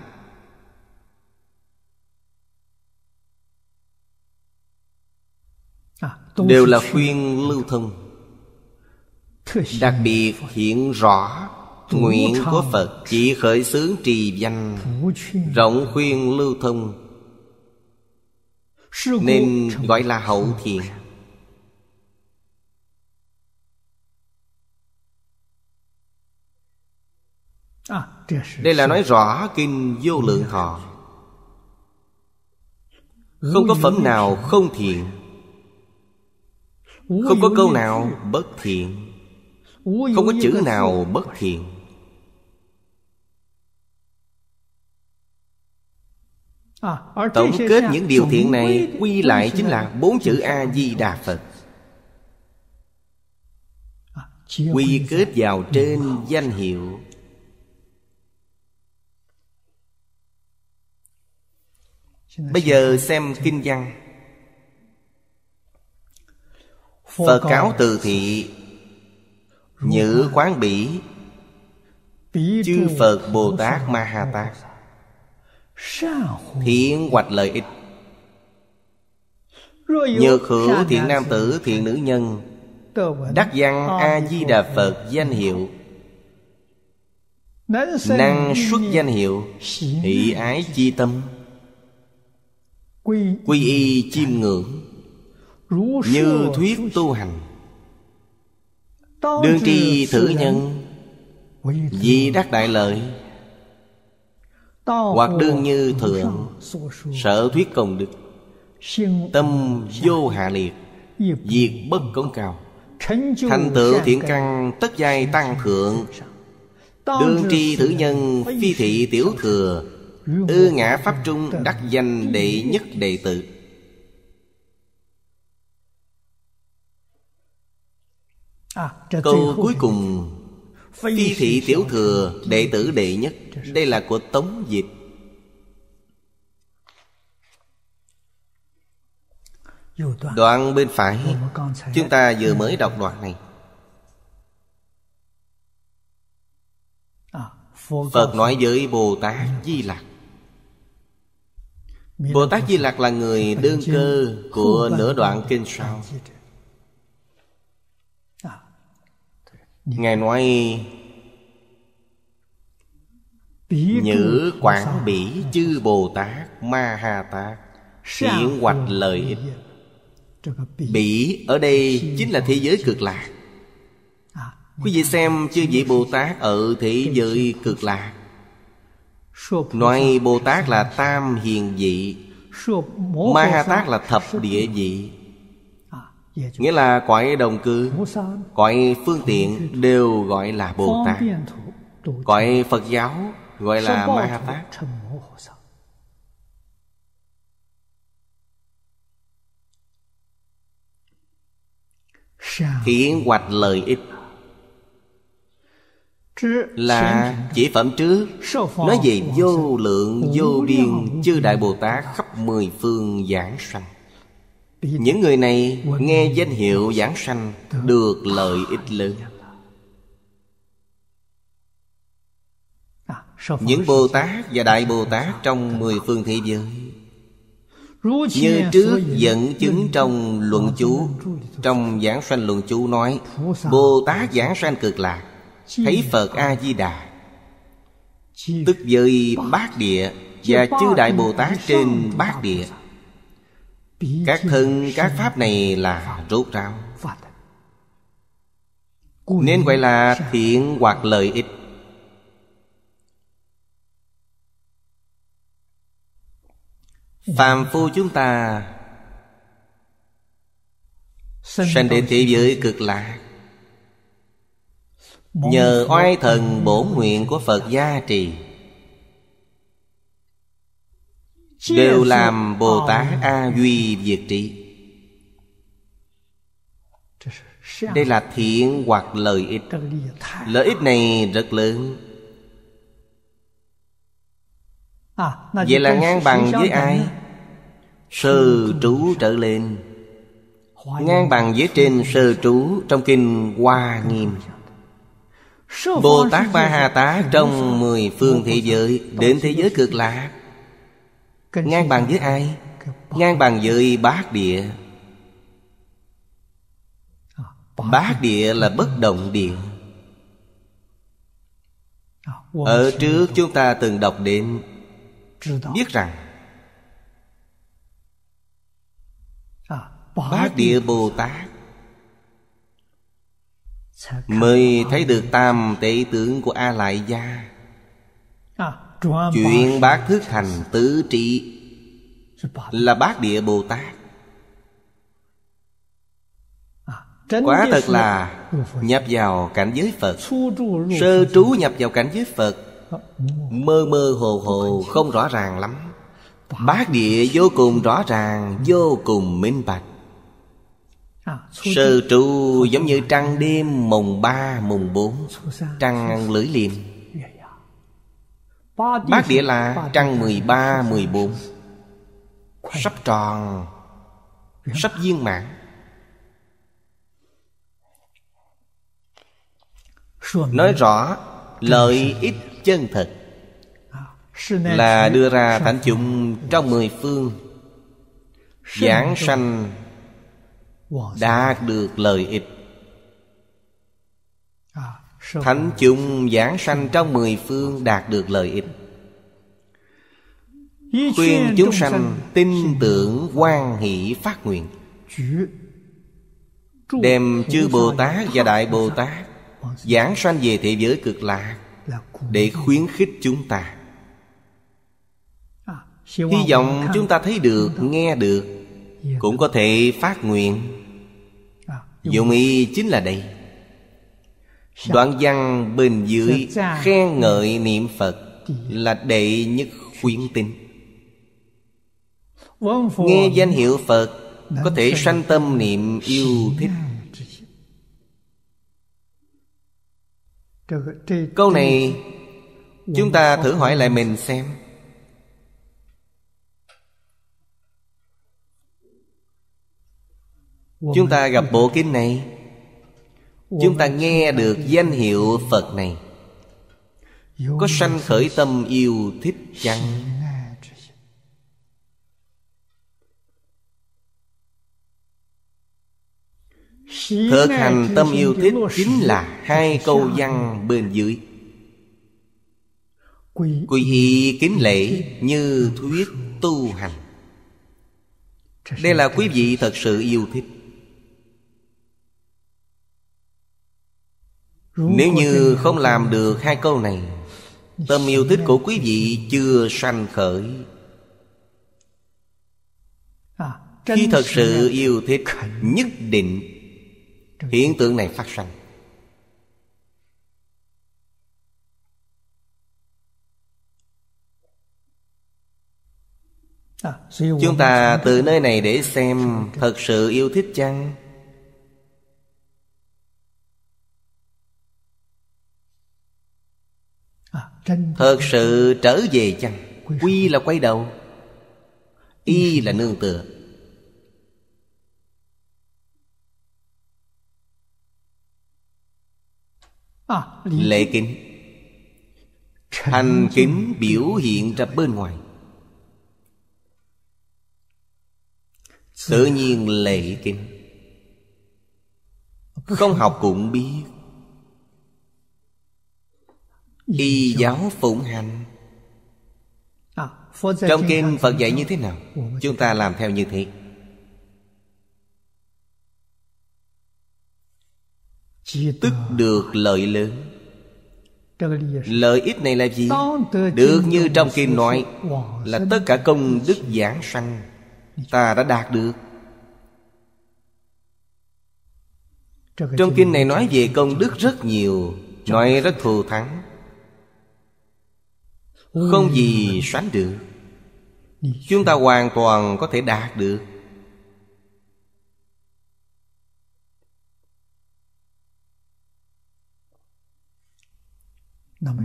Đều là khuyên lưu thông Đặc biệt hiện rõ Nguyện của Phật chỉ khởi xướng trì danh Rộng khuyên lưu thông nên gọi à, là hậu thiện đây là nói rõ kinh vô lượng thọ không có phẩm nào không thiện không có câu nào bất thiện không có chữ nào bất thiện À, tổng kết những điều thiện này quy lại chính là bốn chữ a di đà phật à, quy kết vào trên danh hiệu bây giờ xem kinh văn phật cáo từ thị nhữ quán bỉ chư phật bồ tát ma ha tát Thiện hoạch lợi ích Nhược hữu thiện nam tử thiện nữ nhân Đắc văn A-di-đà Phật danh hiệu Năng xuất danh hiệu Hỷ ái chi tâm Quy y chim ngưỡng Như thuyết tu hành Đương tri thử nhân Vì đắc đại lợi hoặc đương như thượng sở thuyết công đức tâm vô hạ liệt diệt bất cống cao thành tựu thiện căn tất giai tăng thượng đương tri thử nhân phi thị tiểu thừa ư ngã pháp trung đắc danh đệ nhất đệ tử à, câu cuối cùng Phi thị tiểu thừa đệ tử đệ nhất Đây là của Tống dịch Đoạn bên phải Chúng ta vừa mới đọc đoạn này à, Phật nói với Bồ Tát Di lạc Bồ Tát Di lạc là người đương cơ Của nửa đoạn kinh sau ngài nói nhữ quảng bỉ chư bồ tát ma ha tát diễn hoạch lợi ích dạ. bỉ ở đây chính là thế giới dạ. cực lạc à, quý vị xem chư vị bồ tát ở thế giới cực lạc nói bồ dạ. tát là tam hiền vị ma ha tát là thập địa vị Nghĩa là cõi đồng cư Cõi phương tiện đều gọi là Bồ Tát Cõi Phật giáo gọi là Ma ha Tát Thiện hoạch lợi ích là chỉ phẩm trước nói về vô lượng vô biên chư đại bồ tát khắp mười phương giảng sanh những người này nghe danh hiệu giảng sanh được lợi ích lớn những bồ tát và đại bồ tát trong mười phương thế giới như trước dẫn chứng trong luận chú trong giảng sanh luận chú nói bồ tát giảng sanh cực lạc thấy phật a di đà tức giới bát địa và chư đại bồ tát trên bát địa các thân các pháp này là rốt ráo nên gọi là thiện hoặc lợi ích phàm phu chúng ta sanh đến thế giới cực lạc nhờ oai thần bổ nguyện của phật gia trì đều làm bồ tát a duy diệt trí đây là thiện hoặc lợi ích lợi ích này rất lớn à, vậy là ngang bằng với ai sơ trú trở lên ngang bằng với trên sơ trú trong kinh hoa nghiêm bồ tát ba hà tá trong mười phương thế giới đến thế giới cực lạc Ngang bằng với ai? Ngang bằng với bát địa à, Bát địa là bất động địa à, Ở trước chúng ta từng đọc đến Biết rằng à, Bát địa Bồ Tát Mới thấy được tam tế tướng của A Lại Gia chuyện bác thức thành tứ trị là bát địa bồ tát à, Quá thật là nhập vào cảnh giới Phật Sơ trú nhập vào cảnh giới Phật ờ, Mơ mơ hồ hồ không rõ ràng lắm bác địa vô cùng rõ ràng ừ. Vô cùng minh bạch à, Sơ trụ giống như trăng đêm mùng ba mùng bốn Trăng lưỡi liềm Bát Đĩa là trăng 13, 14 Sắp tròn Sắp viên mãn Nói rõ lợi ích chân thật Là đưa ra thành dụng trong mười phương Giảng sanh Đạt được lợi ích Thánh chung giảng sanh trong mười phương đạt được lợi ích Khuyên chúng sanh tin tưởng quan hỷ phát nguyện Đem chư Bồ Tát và Đại Bồ Tát Giảng sanh về thế giới cực lạc Để khuyến khích chúng ta à, Hy vọng chúng ta thấy được, nghe được Cũng có thể phát nguyện à, Dụng ý chính là đây Đoạn văn bên dưới khen ngợi niệm Phật là đệ nhất khuyến tinh vâng, Nghe danh hiệu Phật có thể sanh tâm niệm yêu thích Câu này Chúng vâng, ta thử hỏi lại mình xem Chúng ta vâng. gặp bộ kinh này Chúng ta nghe được danh hiệu Phật này Có sanh khởi tâm yêu thích chăng Thực hành tâm yêu thích Chính là hai câu văn bên dưới Quy y kính lễ như thuyết tu hành Đây là quý vị thật sự yêu thích Nếu như không làm được hai câu này Tâm yêu thích của quý vị chưa sanh khởi à, Khi thật sự yêu thích Nhất định Hiện tượng này phát sinh. À, Chúng ta từ nơi này để xem Thật sự yêu thích chăng Thật sự trở về chăng Quy là quay đầu Y là nương tựa à, Lệ kính Thành kính biểu hiện ra bên ngoài Tự nhiên lệ kính Không học cũng biết y giáo phụng hành trong à, kinh phật dạy như thế nào chúng ta làm theo như thế tức được lợi lớn lợi ích này là gì được như trong kinh nói là tất cả công đức giảng sanh ta đã đạt được trong kinh này nói về công đức rất nhiều nói rất thù thắng không gì sánh được Chúng ta hoàn toàn có thể đạt được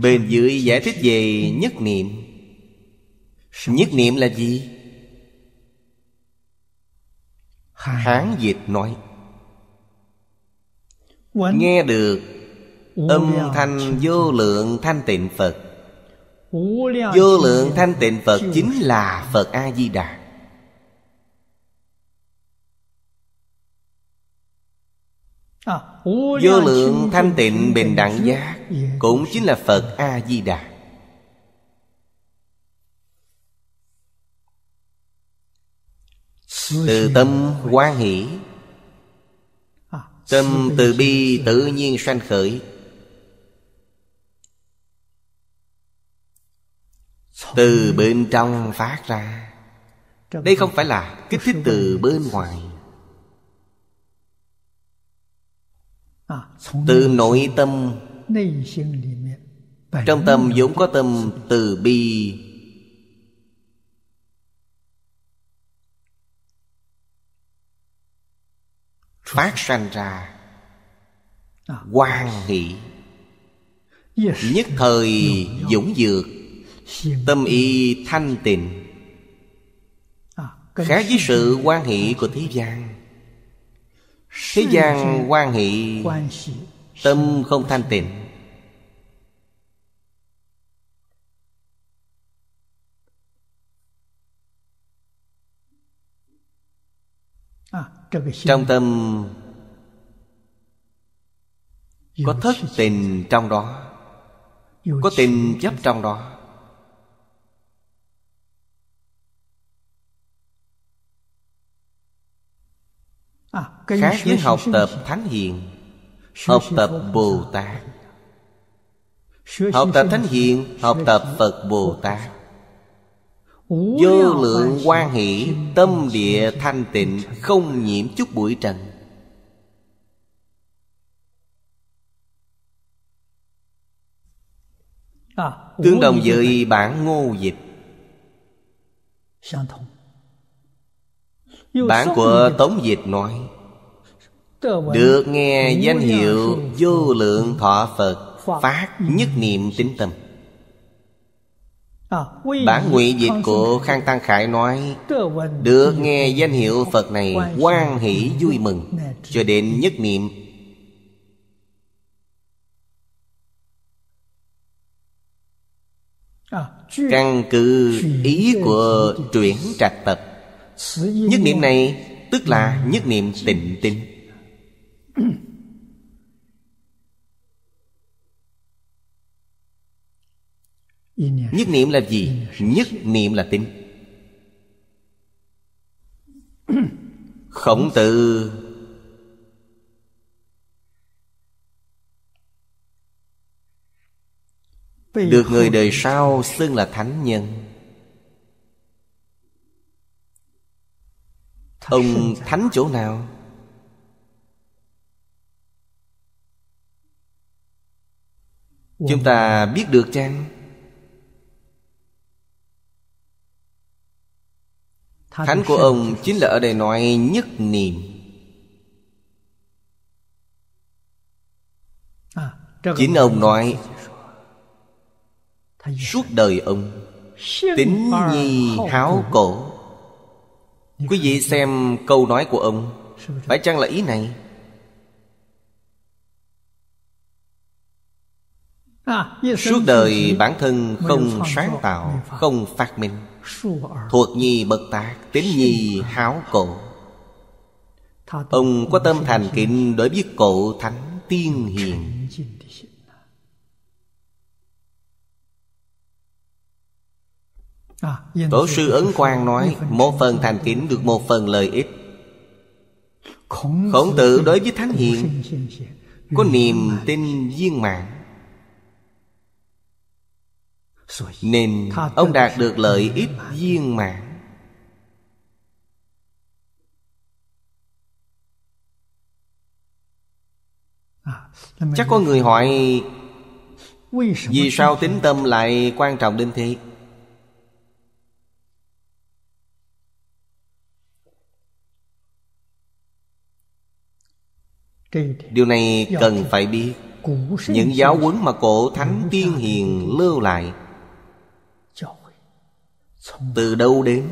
Bên dưới giải thích về nhất niệm Nhất niệm là gì? Hán dịch nói Nghe được âm thanh vô lượng thanh tịnh Phật Vô lượng thanh tịnh Phật chính là Phật A-di-đà Vô lượng thanh tịnh bình đẳng giác Cũng chính là Phật A-di-đà à, Từ tâm quan hỷ Tâm từ bi tự nhiên sanh khởi từ bên trong phát ra đây không phải là kích thích từ bên ngoài từ nội tâm trong tâm vốn có tâm từ bi phát sanh ra quan hỷ nhất thời dũng dược Tâm y thanh tịnh à, Khác với sự quan hệ của thế gian Thế gian quan hệ Tâm không thanh tịnh à, Trong tâm Có thất tình trong đó Có tình chấp trong đó À, khác với học tập thánh hiền học tập bồ tát học tập thánh hiền học tập phật bồ tát vô dạ, lượng quan hỷ tâm địa thanh tịnh không nhiễm chút bụi trần à, tương đồng dạ, với bản ngô dịch Bản của Tống Dịch nói Được nghe danh hiệu Vô lượng thọ Phật Phát nhất niệm tính tâm à, Bản ngụy dịch của Khang Tăng Khải nói Được nghe danh hiệu Phật này quan hỷ vui mừng Cho đến nhất niệm à, Căn cứ ý của truyển trạch tập Nhất niệm này tức là nhất niệm tịnh tinh Nhất niệm là gì? Nhất niệm là tinh Khổng tử Được người đời sau xưng là thánh nhân Ông thánh chỗ nào Chúng ta biết được chăng Thánh của ông chính là ở đây nói nhất niệm Chính ông nói Suốt đời ông Tính nhi háo cổ Quý vị xem câu nói của ông Phải chăng là ý này Suốt đời bản thân không sáng tạo Không phát minh Thuộc nhi bậc tạc Tính nhi háo cổ Ông có tâm thành kính đối với cổ thánh tiên hiền Tổ sư Ấn Quang nói Một phần thành kính được một phần lợi ích Khổng tử đối với Thánh Hiền Có niềm tin viên mạng Nên ông đạt được lợi ích viên mạng Chắc có người hỏi Vì sao tính tâm lại quan trọng đến thế điều này cần phải biết những giáo huấn mà cổ thánh tiên hiền lưu lại từ đâu đến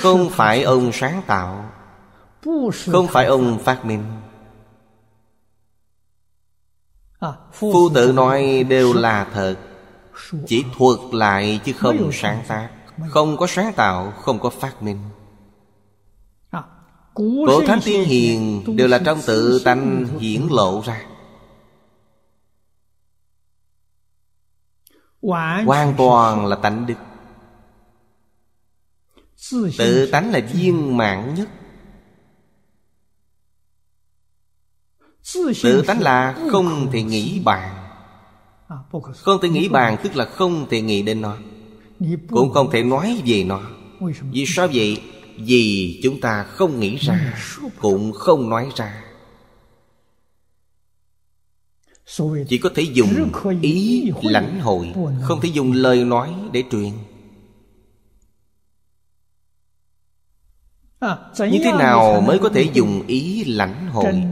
không phải ông sáng tạo không phải ông phát minh à, phu tự nói đều là thật chỉ thuật lại chứ không sáng tác không có sáng tạo Không có phát minh à, Cổ Thánh Tiên Hiền Đều là trong tự tánh diễn lộ ra Hoàn toàn là tánh đức Tự tánh là viên mãn nhất Tự tánh là à, không thể nghĩ bàn Không thể nghĩ bàn tức là không thể nghĩ đến nó cũng không thể nói về nó Vì sao vậy? Vì chúng ta không nghĩ ra Cũng không nói ra Chỉ có thể dùng ý lãnh hội à? Không thể dùng lời nói để truyền à, Như thế à, nào mới có thể dùng ý lãnh hội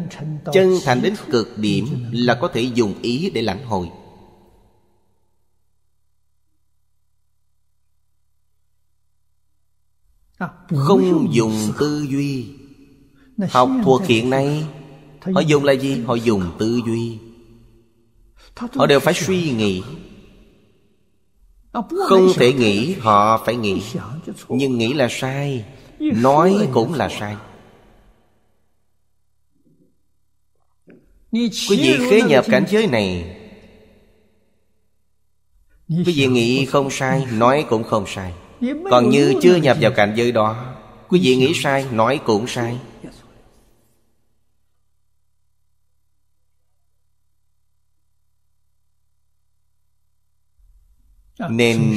Chân thành đến cực điểm là có thể dùng ý để lãnh hội À, không dùng tư duy Học thuộc hiện nay Họ dùng là gì? Họ dùng tư duy Họ đều phải suy nghĩ à, Không thể nghĩ Họ phải nghĩ Nhưng nghĩ là sai Nói cũng là sai Quý vị khế nhập cảnh giới này Quý vị nghĩ không sai Nói cũng không sai còn như chưa nhập vào cảnh giới đó Quý vị nghĩ sai, nói cũng sai Nên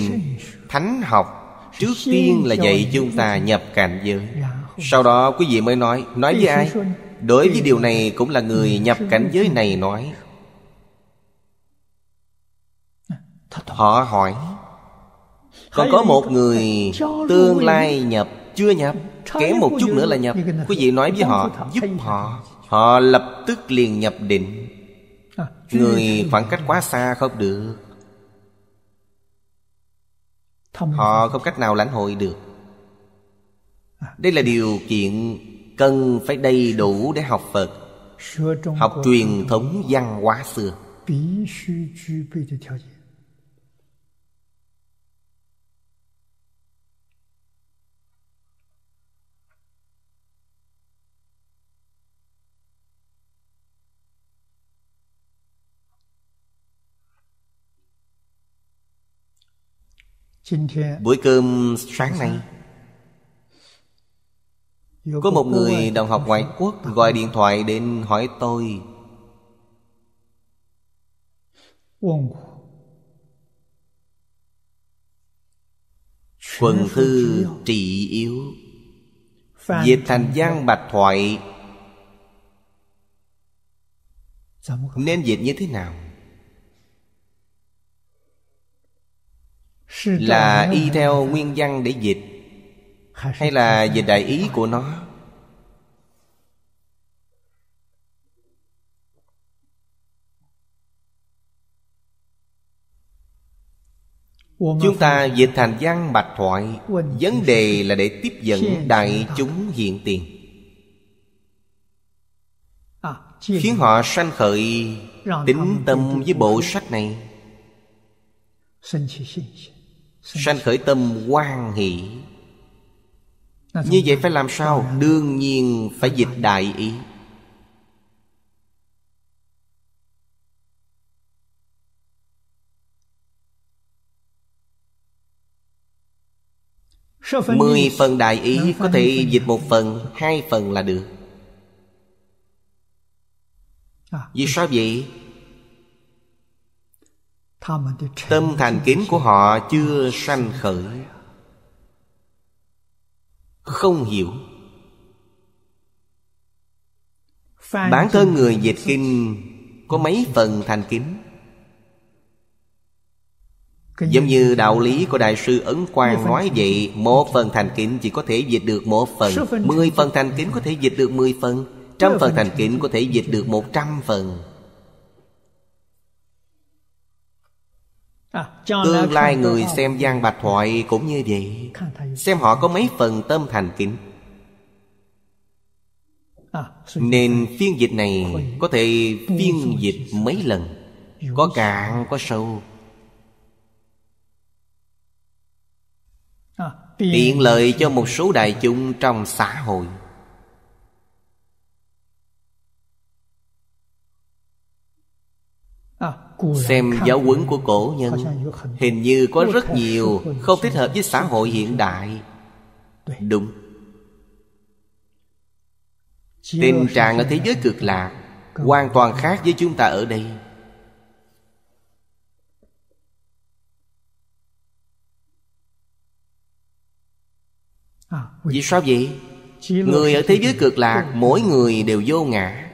thánh học Trước tiên là dạy chúng ta nhập cảnh giới Sau đó quý vị mới nói Nói với ai? Đối với điều này cũng là người nhập cảnh giới này nói Họ hỏi còn có một người tương lai nhập chưa nhập kém một chút nữa là nhập quý vị nói với họ giúp họ họ lập tức liền nhập định à, người khoảng cách quá xa không được họ không cách nào lãnh hội được à. đây là điều kiện cần phải đầy đủ để học phật học truyền thống văn hóa xưa Buổi cơm sáng nay Có một người đồng học ngoại quốc gọi điện thoại đến hỏi tôi Quần thư trị yếu Dịch thành văn bạch thoại Nên dịch như thế nào là y theo nguyên văn để dịch hay là về đại ý của nó chúng ta dịch thành văn bạch thoại vấn đề là để tiếp dẫn đại chúng hiện tiền à, khiến họ sanh khởi tính tâm với bộ sách này sanh khởi tâm quan hỷ như vậy phải làm sao đương nhiên phải dịch đại ý Mười phần đại ý có thể dịch một phần, hai phần là được Vì sao vậy? Tâm thành kính của họ chưa sanh khởi Không hiểu Bản thân người dịch kinh Có mấy phần thành kính Giống như đạo lý của Đại sư Ấn Quang nói vậy Một phần thành kính chỉ có thể dịch được một phần Mười phần thành kính có thể dịch được mười phần Trăm phần thành kính có thể dịch được một trăm phần À, Tương lai người xem gian bạch thoại cũng như vậy Xem họ có mấy phần tâm thành kính à, Nên phiên dịch này có thể phiên dịch mấy lần Có cạn có sâu à, Tiện lợi cho một số đại chúng trong xã hội Xem giáo huấn của cổ nhân Hình như có rất nhiều Không thích hợp với xã hội hiện đại Đúng Tình trạng ở thế giới cực lạc Hoàn toàn khác với chúng ta ở đây à, Vì sao vậy? Người ở thế giới cực lạc Mỗi người đều vô ngã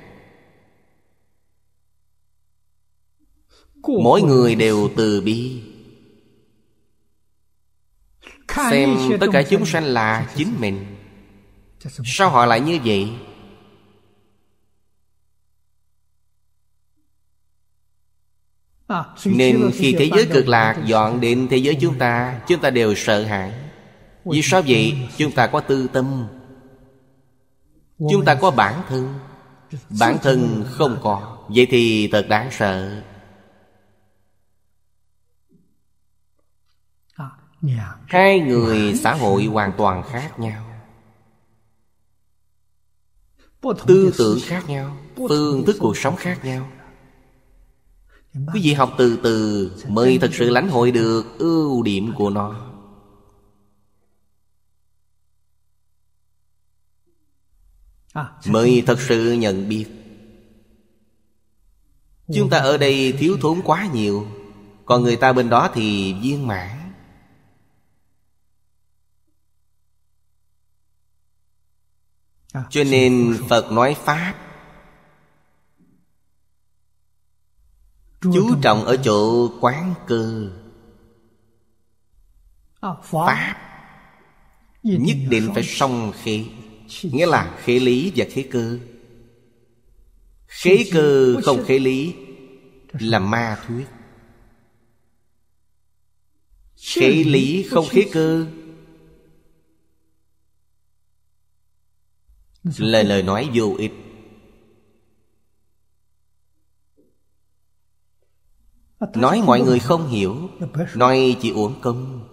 mỗi người đều từ bi xem tất cả chúng sanh là chính mình sao họ lại như vậy à, nên khi thế giới cực lạc dọn đến thế giới chúng ta chúng ta đều sợ hãi vì sao vậy chúng ta có tư tâm chúng ta có bản thân bản thân không có vậy thì thật đáng sợ Dạ. hai người xã hội hoàn toàn khác nhau tư tưởng khác nhau phương thức cuộc sống khác nhau dạ, quý vị học từ từ mới thật sự lãnh hội được ưu điểm của nó à, mới thật sự nhận biết chúng ta ở đây thiếu thốn quá nhiều còn người ta bên đó thì viên mãn À, cho nên phật nói pháp chú trọng ở chỗ quán cơ à, pháp nhất định phải song khế nghĩa là khế lý và khế cơ khế cơ không khế lý là ma thuyết khế lý không khế cơ là lời nói vô ích à, nói mọi người không hiểu nói chỉ uổng công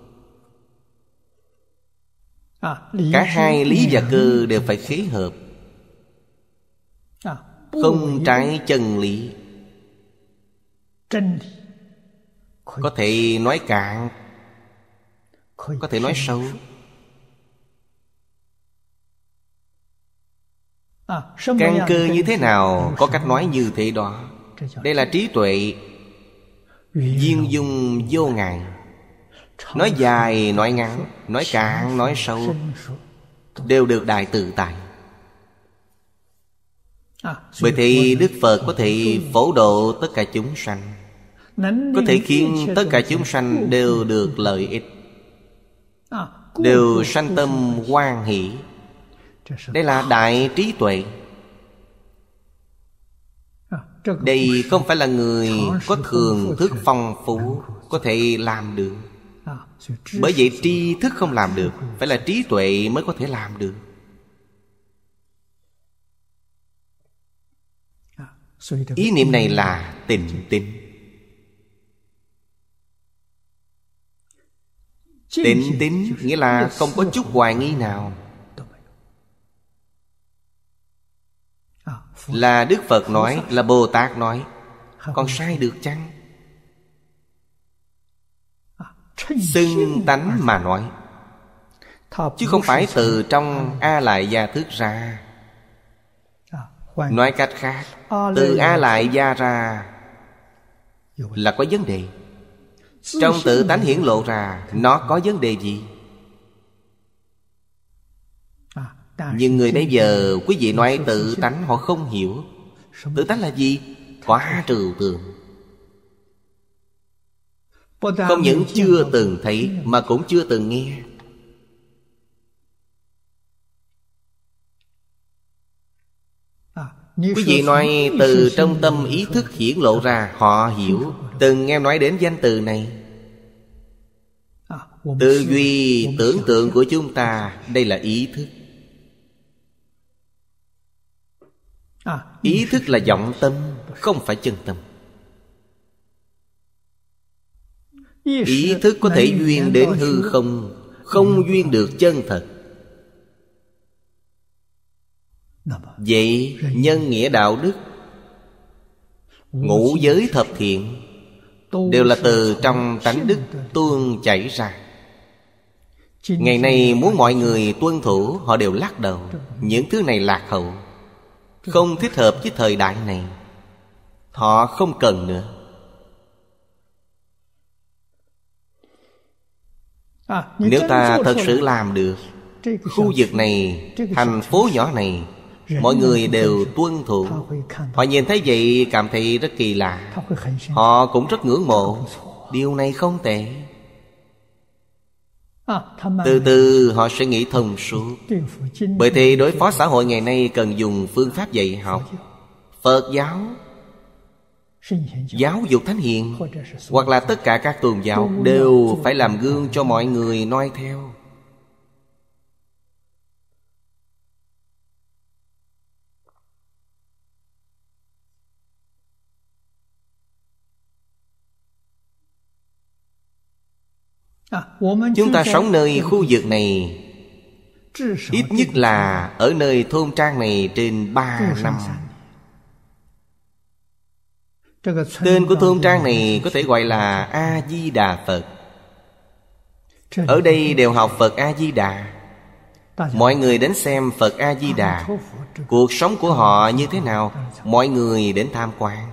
à, cả hai lý và cơ đều phải khế hợp à, không trái chân lý có thể nói cạn có thể nói sâu À, căn à? cơ như thế nào có cách nói như thế đó đây là trí tuệ viên dung vô ngại nói dài nói ngắn nói cạn nói sâu đều được đại tự tại à, bởi thì đức phật có thể phổ độ tất cả chúng sanh có thể khiến tất cả chúng sanh đều được lợi ích đều sanh tâm hoan hỷ đây là đại trí tuệ à, đây không phải là người có thường thức phong phú có thể làm được à, bởi vậy tri thức không làm được phải là trí tuệ mới có thể làm được à, ý niệm này là tình tịnh tịnh tín nghĩa là không có chút hoài nghi nào là đức phật nói là bồ tát nói còn sai được chăng à, xưng tánh mà nói chứ không phải từ trong a lại gia thức ra à, nói cách khác từ a lại gia ra là có vấn đề trong tự tánh hiển lộ ra nó có vấn đề gì Nhưng người bây giờ Quý vị nói tự tánh họ không hiểu Tự tánh là gì? quá trừu tượng Không những chưa từng thấy Mà cũng chưa từng nghe Quý vị nói từ trong tâm ý thức hiển lộ ra Họ hiểu Từng nghe nói đến danh từ này Tư duy tưởng tượng của chúng ta Đây là ý thức ý thức là vọng tâm không phải chân tâm ý thức có thể duyên đến hư không không duyên được chân thật vậy nhân nghĩa đạo đức ngũ giới thập thiện đều là từ trong tánh đức tuôn chảy ra ngày nay muốn mọi người tuân thủ họ đều lắc đầu những thứ này lạc hậu không thích hợp với thời đại này họ không cần nữa à, nếu ta thật sự làm được khu vực này thành phố nhỏ này mọi người đều tuân thủ họ nhìn thấy vậy cảm thấy rất kỳ lạ họ cũng rất ngưỡng mộ điều này không tệ À, từ từ họ sẽ nghĩ thông suốt bởi thế đối phó xã hội ngày nay cần dùng phương pháp dạy học phật giáo giáo dục thánh hiền hoặc là tất cả các tôn giáo đều phải làm gương cho mọi người noi theo Chúng ta sống nơi khu vực này Ít nhất là ở nơi thôn trang này trên ba năm Tên của thôn trang này có thể gọi là A-di-đà Phật Ở đây đều học Phật A-di-đà Mọi người đến xem Phật A-di-đà Cuộc sống của họ như thế nào Mọi người đến tham quan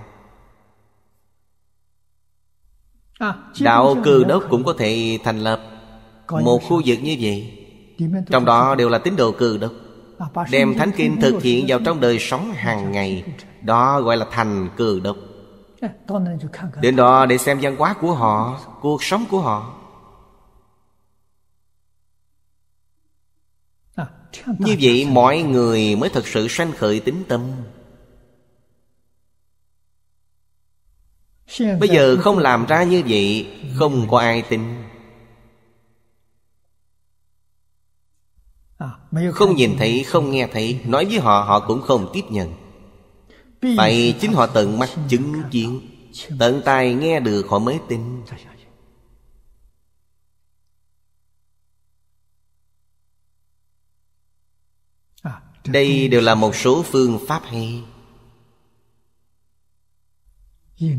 À, đạo cư đốc cũng có thể thành lập một khu vực như vậy trong đó đều là tín đồ cư đốc à, đem thánh kinh thực hiện vào trong đời sống hàng ngày đó gọi là thành cư đốc đến đó để xem văn hóa của họ cuộc sống của họ à, như vậy mọi người mới thật sự sanh khởi tính tâm bây giờ không làm ra như vậy không có ai tin à, không nhìn thấy không nghe thấy nói với họ họ cũng không tiếp nhận phải chính à, họ tận mắt chứng kiến tận tai nghe được họ mới tin dạ, dạ, dạ. À, đây đều là một số phương pháp hay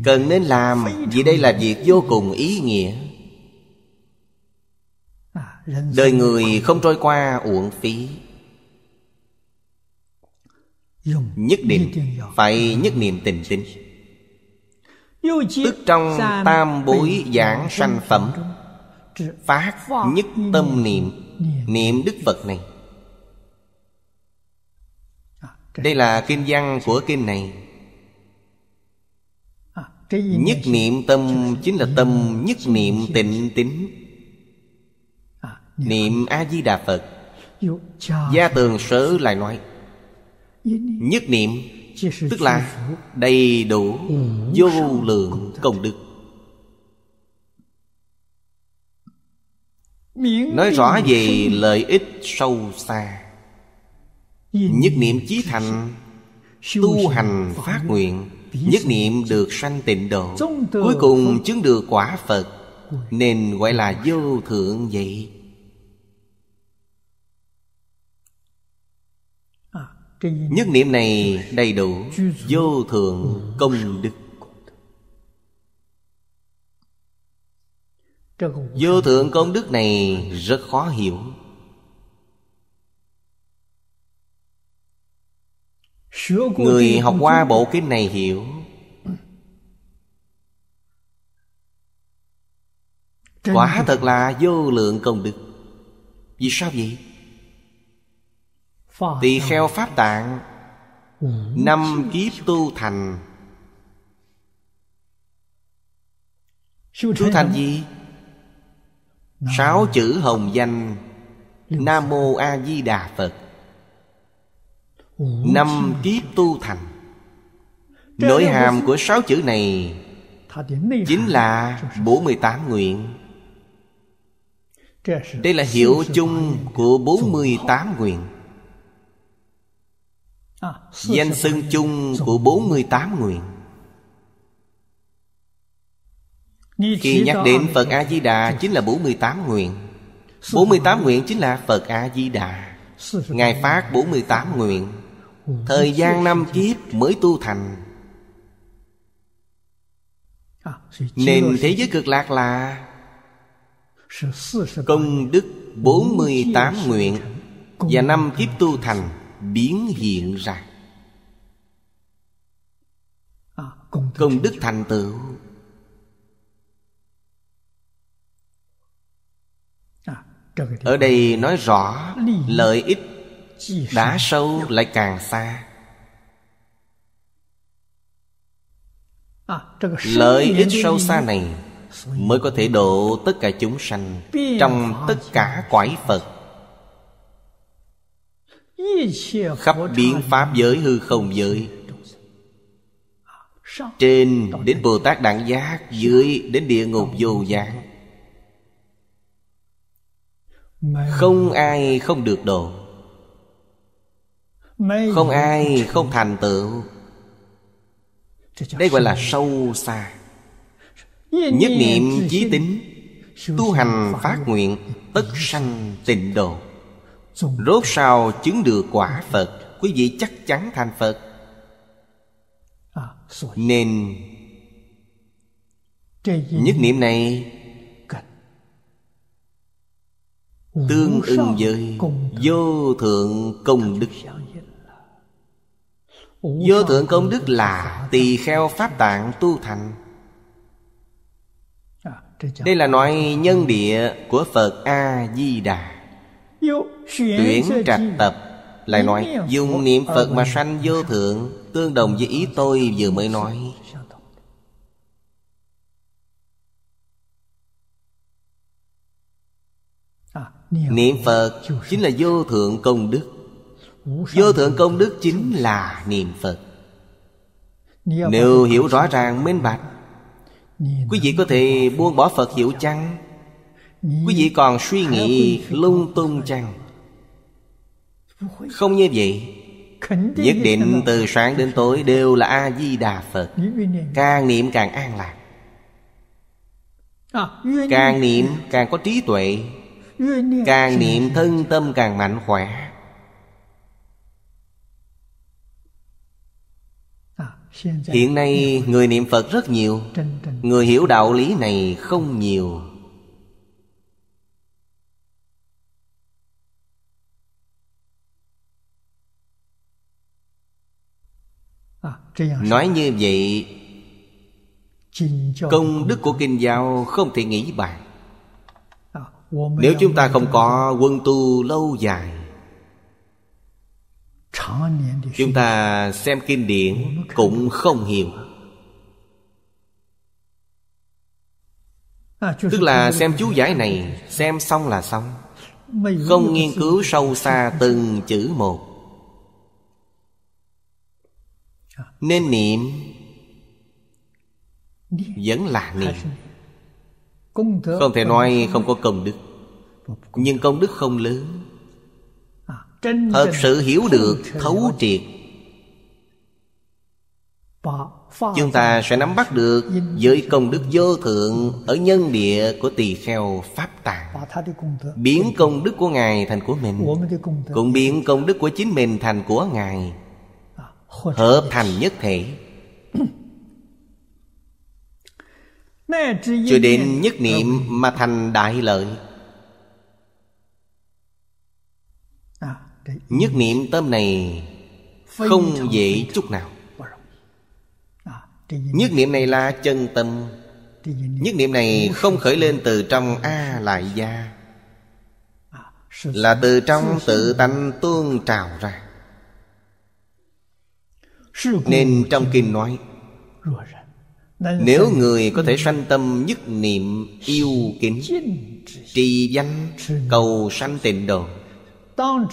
cần nên làm vì đây là việc vô cùng ý nghĩa đời người không trôi qua uổng phí nhất định phải nhất niệm tình tính tức trong tam bối giảng sanh phẩm phát nhất tâm niệm niệm đức phật này đây là kinh văn của kinh này Nhất niệm tâm chính là tâm nhất niệm tịnh tính à, dạ. Niệm A-di-đà Phật Gia tường sớ lại nói Nhất niệm Tức là đầy đủ ừ, Vô lượng công đức Nói rõ về lợi ích sâu xa Nhất niệm chí thành Tu hành phát nguyện Nhất niệm được sanh tịnh độ Cuối cùng chứng được quả Phật Nên gọi là vô thượng vậy Nhất niệm này đầy đủ Vô thượng công đức Vô thượng công đức này rất khó hiểu Người học qua bộ kinh này hiểu Quả thật là vô lượng công đức Vì sao vậy? Tỳ kheo Pháp Tạng Năm kiếp tu thành Tu thành gì? Sáu chữ hồng danh Nam Mô A Di Đà Phật Năm kiếp tu thành Nội hàm của sáu chữ này Chính là bốn mươi tám nguyện Đây là hiệu chung của à, bốn mươi tám nguyện Danh xưng chung của bốn mươi tám nguyện Khi nhắc đến Phật A-di-đà chính là bốn mươi tám nguyện bốn mươi tám nguyện chính là Phật A-di-đà Ngài phát bốn mươi tám nguyện Thời ừ. gian năm kiếp mới tu thành nên à, thế giới cực lạc là Công đức 48 nguyện Và năm kiếp tu thành biến hiện ra à, Công đức thành tựu à, Ở đây nói rõ lợi ích Đá sâu lại càng xa à, Lợi ích sâu xa này Mới có thể độ tất cả chúng sanh Trong tất cả quải Phật Khắp biến Pháp giới hư không giới Trên đến Bồ Tát Đẳng Giác Dưới đến địa ngục vô gián Không ai không được độ không ai không thành tựu đây gọi là sâu xa nhất niệm chí tính tu hành phát nguyện tất sanh tịnh độ rốt sao chứng được quả phật quý vị chắc chắn thành phật à, nên nhất niệm này tương ưng với vô thượng công đức Vô thượng công đức là tỳ kheo pháp tạng tu thành Đây là nói nhân địa của Phật A-di-đà Tuyển trạch tập Lại nói dùng niệm Phật mà sanh vô thượng Tương đồng với ý tôi vừa mới nói Niệm Phật chính là vô thượng công đức Vô thượng công đức chính là niệm Phật Nếu hiểu rõ ràng minh bạch Quý vị có thể buông bỏ Phật hiểu chăng? Quý vị còn suy nghĩ lung tung chăng? Không như vậy Nhất định từ sáng đến tối đều là A-di-đà Phật Càng niệm càng an lạc Càng niệm càng có trí tuệ Càng niệm thân tâm càng mạnh khỏe hiện nay người niệm phật rất nhiều người hiểu đạo lý này không nhiều à, nói như vậy công đức của kinh giáo không thể nghĩ bàn à, nếu chúng ta không có quân tu lâu dài chúng ta xem kinh điển cũng không hiểu tức là xem chú giải này xem xong là xong không nghiên cứu sâu xa từng chữ một nên niệm vẫn là niệm không thể nói không có công đức nhưng công đức không lớn thật sự hiểu được thấu triệt chúng ta sẽ nắm bắt được giới công đức vô thượng ở nhân địa của tỳ kheo pháp tạng biến công đức của ngài thành của mình cũng biến công đức của chính mình thành của ngài à, hợp thành nhất thể cho đến nhất niệm mà thành đại lợi Nhất niệm tâm này Không dễ chút nào Nhất niệm này là chân tâm Nhất niệm này không khởi lên từ trong A lại gia Là từ trong tự tánh tuôn trào ra Nên trong kinh nói Nếu người có thể sanh tâm nhất niệm yêu kính Trì danh cầu sanh tịnh độ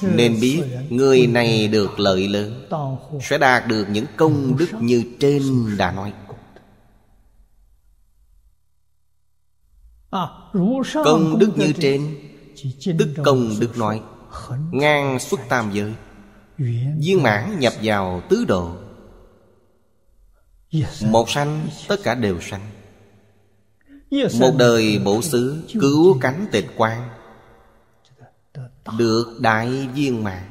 nên biết người này được lợi lớn sẽ đạt được những công đức như trên đã nói công đức như trên tức công đức nói ngang xuất tam giới viên mãn nhập vào tứ độ một sanh tất cả đều sanh một đời bổ xứ cứu cánh tịch quang được đại viên mãn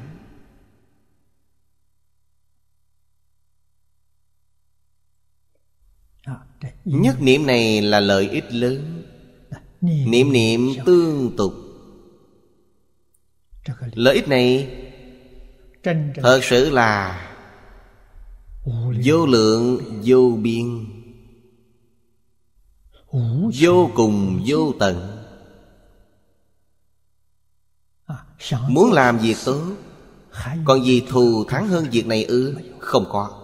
nhất niệm này là lợi ích lớn niệm niệm tương tục lợi ích này thật sự là vô lượng vô biên vô cùng vô tận Muốn làm việc tốt Còn gì thù thắng hơn việc này ư Không có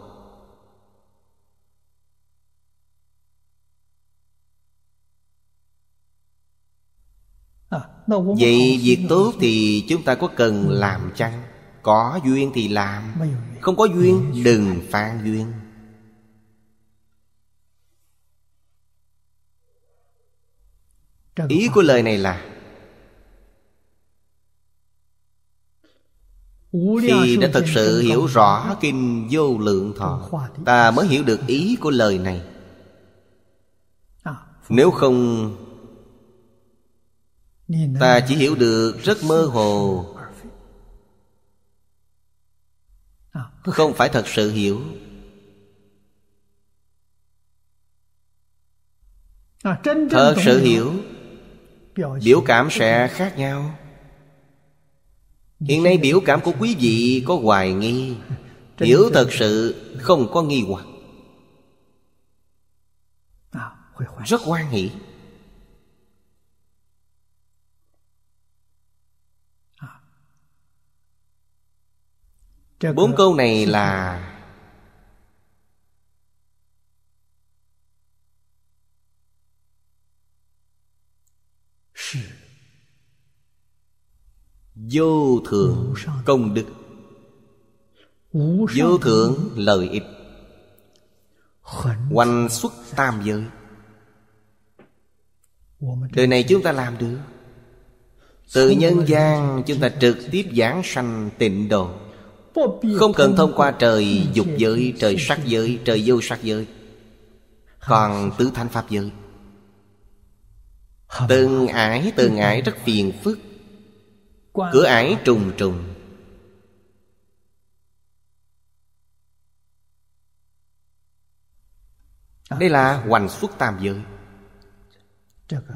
à, Vậy việc tốt thì chúng ta có cần làm chăng? Có duyên thì làm Không có duyên đừng phan duyên Ý của lời này là khi đã thật sự hiểu rõ kinh vô lượng thọ ta mới hiểu được ý của lời này à. nếu không ta chỉ hiểu được rất mơ hồ không phải thật sự hiểu à, thật sự hiểu biểu cảm sẽ khác nhau Hiện nay biểu cảm của quý vị có hoài nghi Hiểu thật sự không có nghi hoặc à, Rất hoan hỷ à. Bốn câu này là vô thượng công đức vô thượng lợi ích hoành xuất tam giới đời này chúng ta làm được từ nhân gian chúng ta trực tiếp giảng sanh tịnh độ Không cần thông qua trời dục giới, trời sắc giới, trời vô sắc giới Còn tứ thanh pháp giới Từng ải từng ải rất phiền phức cửa ải trùng trùng à. đây là hoành xuất tam giới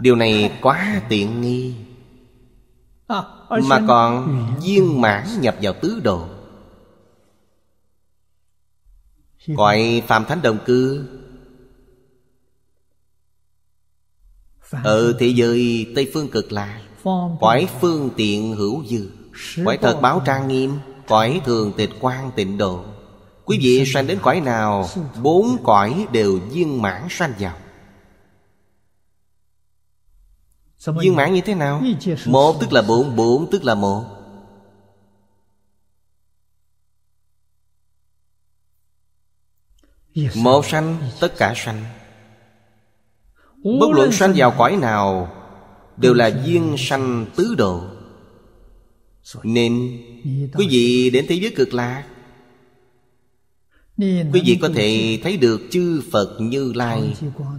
điều này quá tiện nghi à, mà còn ừ. viên mãn nhập vào tứ đồ. gọi phạm thánh đồng cư ở thế giới tây phương cực lạc Cõi phương tiện hữu dư Cõi thật báo trang nghiêm Cõi thường tịch quan tịnh độ Quý vị sanh đến cõi nào Bốn cõi đều viên mãn sanh vào Viên mãn như thế nào? Một tức là bốn, bốn tức là một Một sanh, tất cả sanh Bất luận sanh vào cõi nào đều là duyên sanh tứ độ nên quý vị đến thế giới cực lạc quý vị có thể thấy được chư phật như lai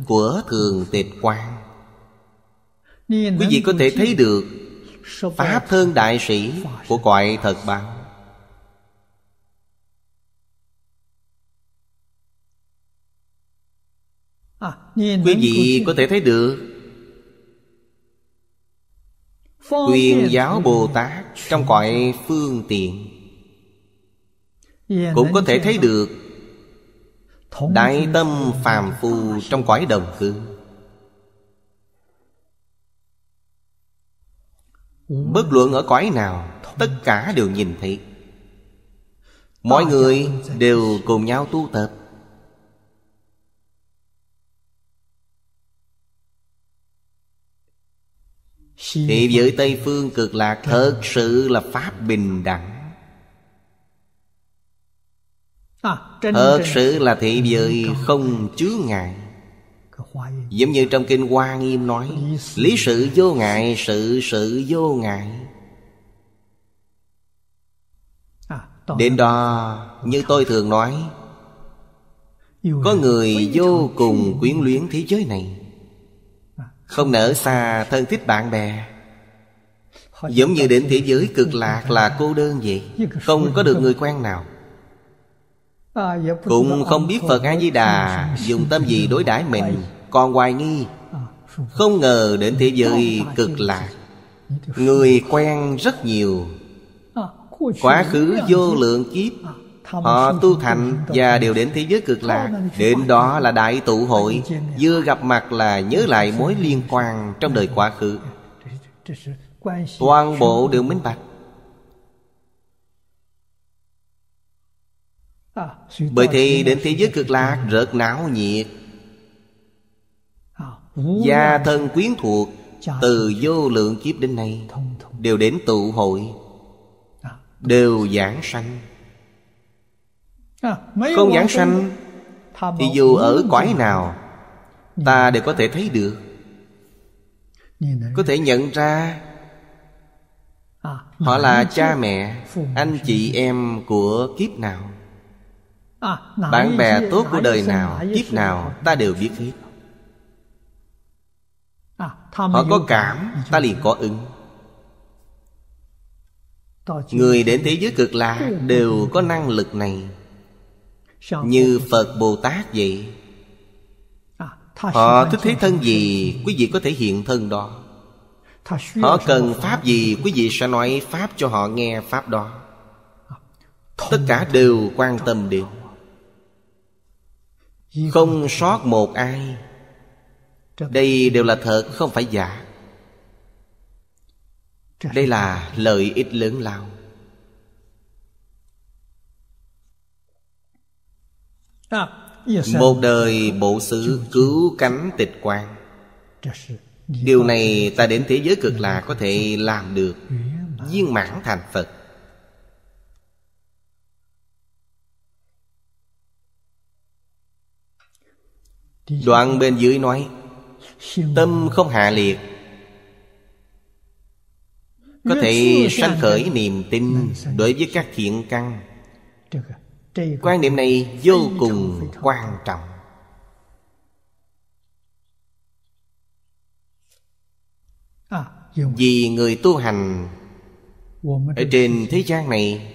của thường tịch quang quý vị có thể thấy được pháp thân đại sĩ của cõi thật bằng quý vị có thể thấy được Quyền giáo Bồ Tát Trong cõi phương tiện Cũng có thể thấy được Đại tâm phàm phu trong cõi đồng cư uhm. Bất luận ở cõi nào Tất cả đều nhìn thấy Mọi người đều cùng nhau tu tập Thì giới Tây Phương cực lạc thật sự là Pháp bình đẳng à, Thật sự là thị giới không chứa ngại Giống như trong Kinh Hoa Nghiêm nói Lý sự vô ngại, sự sự vô ngại à, Đến đó như tôi thường nói Có người vô cùng quyến luyến thế giới này không nở xa thân thích bạn bè Giống như đến thế giới cực lạc là cô đơn vậy Không có được người quen nào Cũng không biết Phật A-di-đà Dùng tâm gì đối đãi mình Còn hoài nghi à, Không ngờ đến thế giới cực lạc Người quen rất nhiều à, Quá khứ à? vô lượng kiếp Họ tu thành và đều đến thế giới cực lạc Đến đó là đại tụ hội Vừa gặp mặt là nhớ lại mối liên quan trong đời quá khứ Toàn bộ đều minh bạch à, Bởi thì đến thế giới cực lạc rợt não nhiệt à, Gia thân quyến thuộc Từ vô lượng kiếp đến nay Đều đến tụ hội à, Đều giảng sanh À, Không giảng sanh Thì dù ở cõi nào Ta đều có thể thấy được Có thể nhận ra à, Họ là cha mẹ Anh chị em của kiếp nào à, Bạn bè tốt của đời nào Kiếp nào ta đều biết hết Họ có cảm Ta liền có ứng Người đến thế giới cực lạ Đều có năng lực này như Phật Bồ Tát vậy à, Họ thích thế thân gì Quý vị có thể hiện thân đó Họ cần Pháp gì Quý vị sẽ nói Pháp cho họ nghe Pháp đó à, Tất cả đều quan tâm đến Không sót một ai Đây đều là thật không phải giả Đây là lợi ích lớn lao một đời bộ xứ cứu cánh tịch quang điều này ta đến thế giới cực là có thể làm được viên mãn thành phật đoạn bên dưới nói tâm không hạ liệt có thể sanh khởi niềm tin đối với các thiện căn quan niệm này vô cùng quan trọng vì người tu hành ở trên thế gian này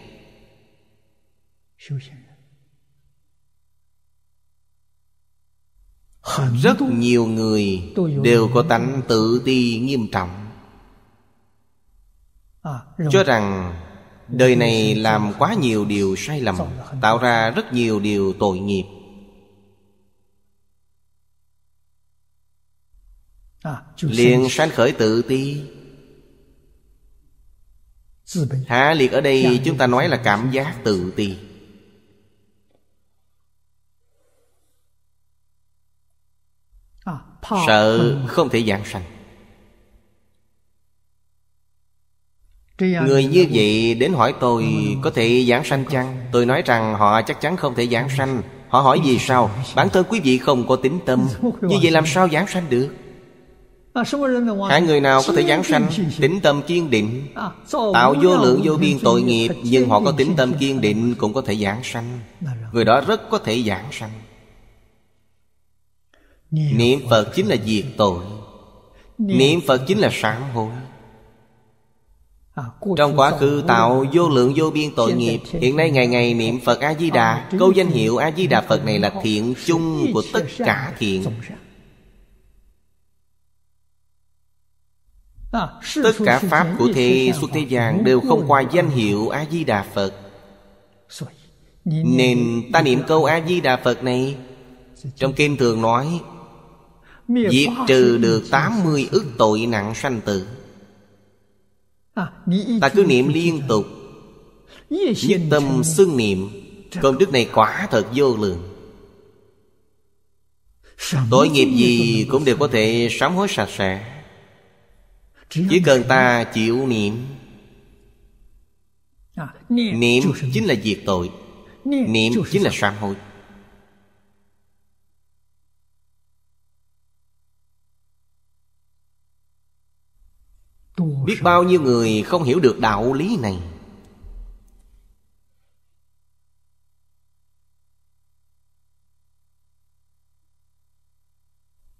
rất nhiều người đều có tánh tự ti nghiêm trọng cho rằng Đời này làm quá nhiều điều sai lầm Tạo ra rất nhiều điều tội nghiệp liền sanh khởi tự ti Hạ liệt ở đây chúng ta nói là cảm giác tự ti Sợ không thể giảng sanh Người như vậy đến hỏi tôi có thể giảng sanh chăng? Tôi nói rằng họ chắc chắn không thể giảng sanh Họ hỏi vì sao? Bản thân quý vị không có tính tâm Như vậy làm sao giảng sanh được? À, hai người nào có thể giảng sanh Tính tâm kiên định à, Tạo vô lượng vô biên tội nghiệp Nhưng họ có tính tâm kiên định Cũng có thể giảng sanh dạ vâng. Người đó rất có thể giảng sanh Niệm Phật chính là diệt tội Niệm Phật chính là sám hối À, trong quá khứ tạo vô lượng vô biên tội nghiệp Hiện nay ngày ngày niệm Phật A-di-đà à, Câu danh hiệu A-di-đà Phật này là thiện chung của tất cả thiện à, Tất cả Pháp của thế xuất thế gian Đều không qua danh hiệu A-di-đà Phật Nên ta niệm câu A-di-đà Phật này Trong kinh thường nói Diệt trừ được 80 ức tội nặng sanh tử À, ta cứ niệm liên tục Nhất tâm xưng niệm Công đức này quả thật vô lượng Tội nghiệp gì cũng đều có thể sám hối sạch sẽ Chỉ cần ta chịu niệm à, Niệm chính là diệt tội Niệm chính là sám hối biết bao nhiêu người không hiểu được đạo lý này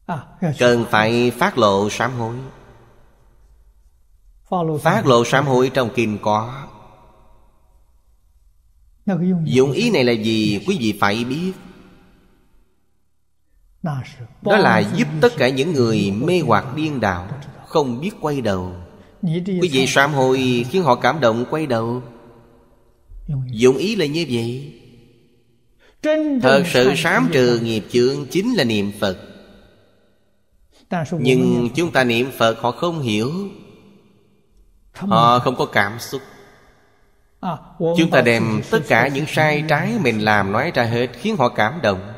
à, dạ, dạ. cần phải phát lộ sám hối phát lộ sám hối trong kinh có dụng ý này là gì quý vị phải biết đó là giúp tất cả những người mê hoặc điên đạo không biết quay đầu Quý vị sám hồi khiến họ cảm động quay đầu Dụng ý là như vậy Thật sự sám trừ nghiệp chướng chính là niệm Phật Nhưng chúng ta niệm Phật họ không hiểu Họ không có cảm xúc à, Chúng ta đem tất cả những sai trái mình làm nói ra hết Khiến họ cảm động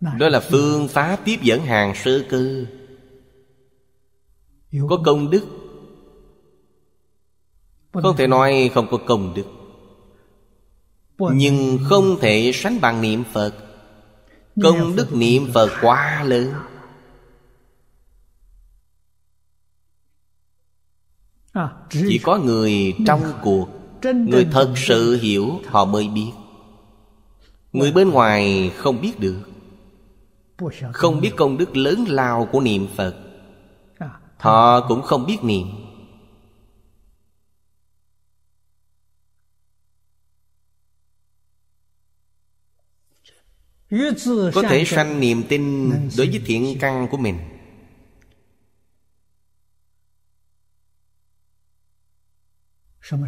Đó là phương pháp tiếp dẫn hàng sơ cư có công đức không thể nói không có công đức nhưng không thể sánh bằng niệm phật công đức niệm phật quá lớn à, chỉ có người trong cuộc người thật sự hiểu họ mới biết người bên ngoài không biết được không biết công đức lớn lao của niệm phật thọ cũng không biết niệm Có thể sanh niềm tin đối với thiện căn của mình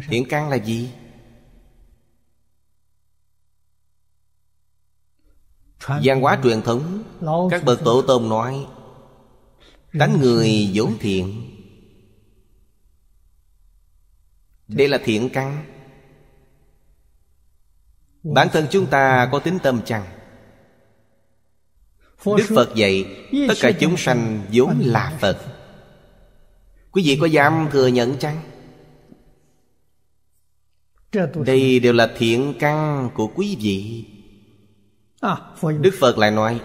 Thiện căn là gì? Giang hóa truyền thống Các bậc tổ tông nói tánh người vốn thiện đây là thiện căn bản thân chúng ta có tính tâm chăng đức phật dạy tất cả chúng sanh vốn là phật quý vị có dám thừa nhận chăng đây đều là thiện căn của quý vị à, Đức Phật lại nói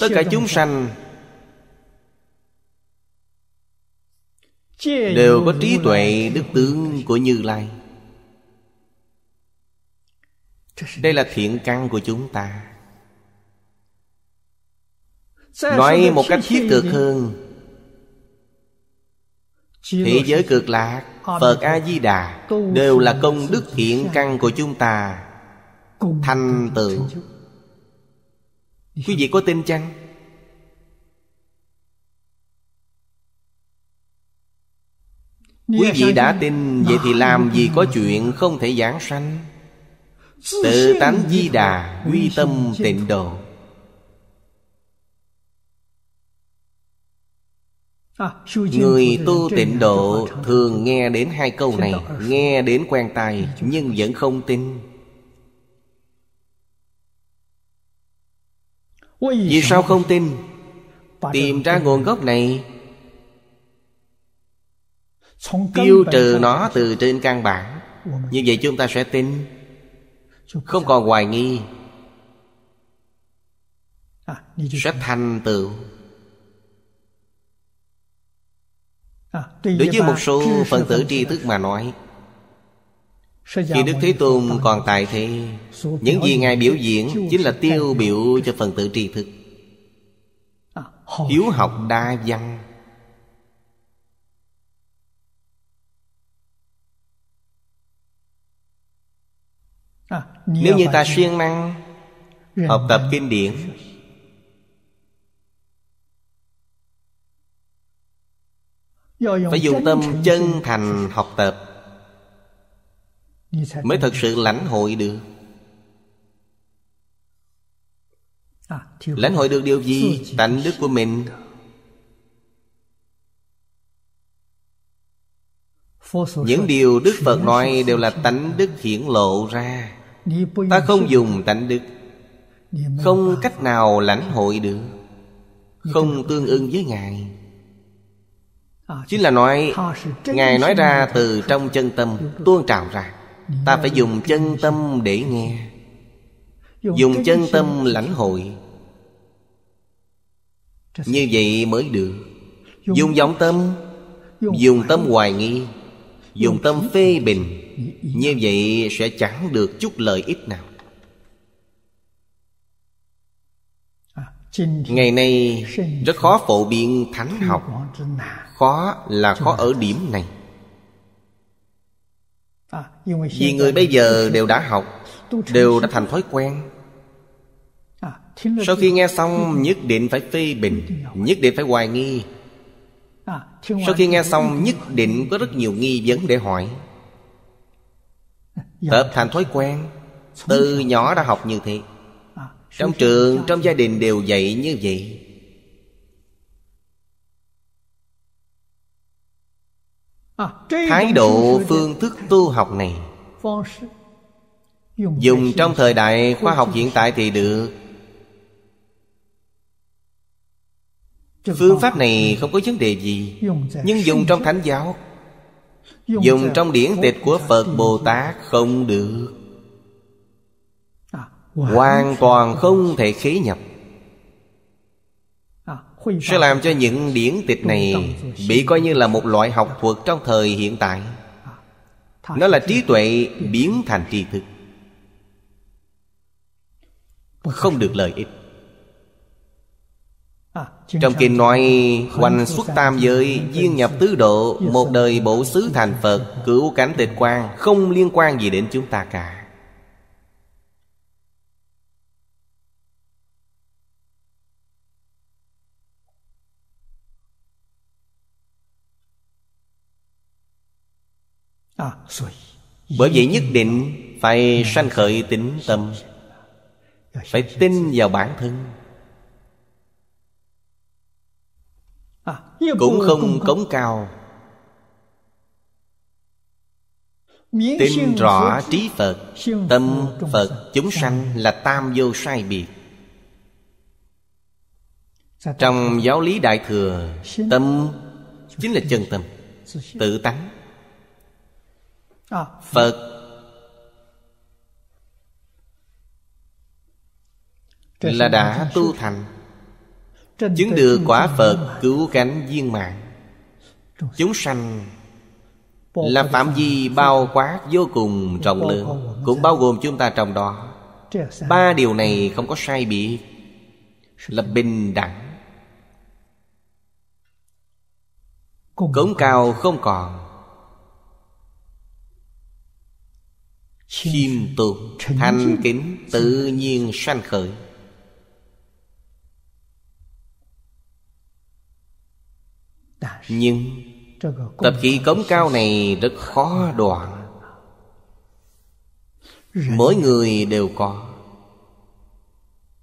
Tất cả chúng sanh đều có trí tuệ đức tướng của như lai đây là thiện căn của chúng ta nói một cách thiết thực hơn thế giới cực lạc phật a di đà đều là công đức thiện căn của chúng ta thành tựu quý vị có tin chăng Quý vị đã tin Vậy thì làm gì có chuyện không thể giảng sanh Tự tánh di đà Quy tâm tịnh độ à, Người tu tịnh độ thường nghe đến hai câu này Nghe đến quen tai nhưng vẫn không tin Vì sao không tin Tìm ra nguồn gốc này tiêu trừ nó từ trên căn bản như vậy chúng ta sẽ tin không còn hoài nghi à, sẽ thành tựu à, đối với một số phần tử tri thức mà nói khi đức thế tôn còn tại thế những gì ngài biểu diễn chính là tiêu biểu cho phần tử tri thức à, hiếu học đa văn À, Nếu như ta siêng năng Học tập kinh điển Phải dùng tâm chân thành học tập Mới thật sự lãnh hội được à, Lãnh hội được điều gì? Tánh đức của mình Những điều Đức Phật nói đều là tánh đức hiển lộ ra ta không dùng tánh đức không cách nào lãnh hội được không tương ưng với ngài à, chính là nói ngài nói ra từ trong chân tâm tuôn trào ra ta phải dùng chân tâm để nghe dùng chân tâm lãnh hội như vậy mới được dùng giọng tâm dùng tâm hoài nghi dùng tâm phê bình như vậy sẽ chẳng được chút lợi ích nào à, ngày nay rất khó phổ biến thánh học khó là khó ở điểm này à, vì người bây giờ đều đã học đều đã thành thói quen à, sau khi nghe xong nhất định phải phê bình nhất định phải hoài nghi À, Sau khi nghe xong nhất định có rất nhiều nghi vấn để hỏi dạ. Tập thành thói quen Từ nhỏ đã học như thế à, Trong trường, trong gia đình đều dạy như vậy à, Thái độ phương thức tu học này Dùng trong thời đại khoa học hiện tại thì được phương pháp này không có vấn đề gì nhưng dùng trong thánh giáo dùng trong điển tịch của phật bồ tát không được à, hoàn toàn không thể khế nhập à, sẽ làm cho những điển tịch này bị coi như là một loại học thuật trong thời hiện tại à, nó là trí tuệ biến thành tri thức không được lợi ích trong kinh nói Hoành xuất tam giới Duyên nhập tứ độ Một đời bổ xứ thành Phật Cửu cảnh tịch quan Không liên quan gì đến chúng ta cả à, Bởi vậy nhất định phải sanh khởi tính tâm Phải tin vào bản thân Cũng không cống cao Tin rõ trí Phật Tâm Phật chúng sanh là tam vô sai biệt Trong giáo lý Đại Thừa Tâm chính là chân tâm Tự tánh à. Phật là đã tu thành Chứng được quả Phật cứu cánh viên mạng Chúng sanh là phạm vi bao quát vô cùng rộng lớn Cũng bao gồm chúng ta trong đó Ba điều này không có sai biệt Là bình đẳng Cống cao không còn Khiêm tụ Thanh kính tự nhiên sanh khởi Nhưng Tập khí cống cao này rất khó đoạn Mỗi người đều có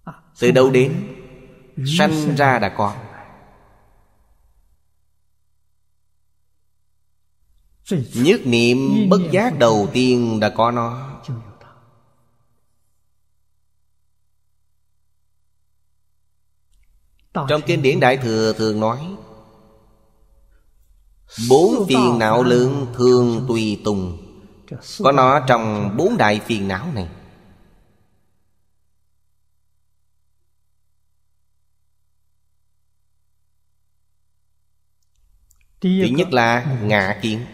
à, Từ đâu đến Sanh ra đã có Nhất niệm bất giác đầu tiên đã có nó Trong kinh điển Đại Thừa thường nói Bốn phiền não lượng thường tùy tùng Có nó trong bốn đại phiền não này Thứ nhất là ngạ kiến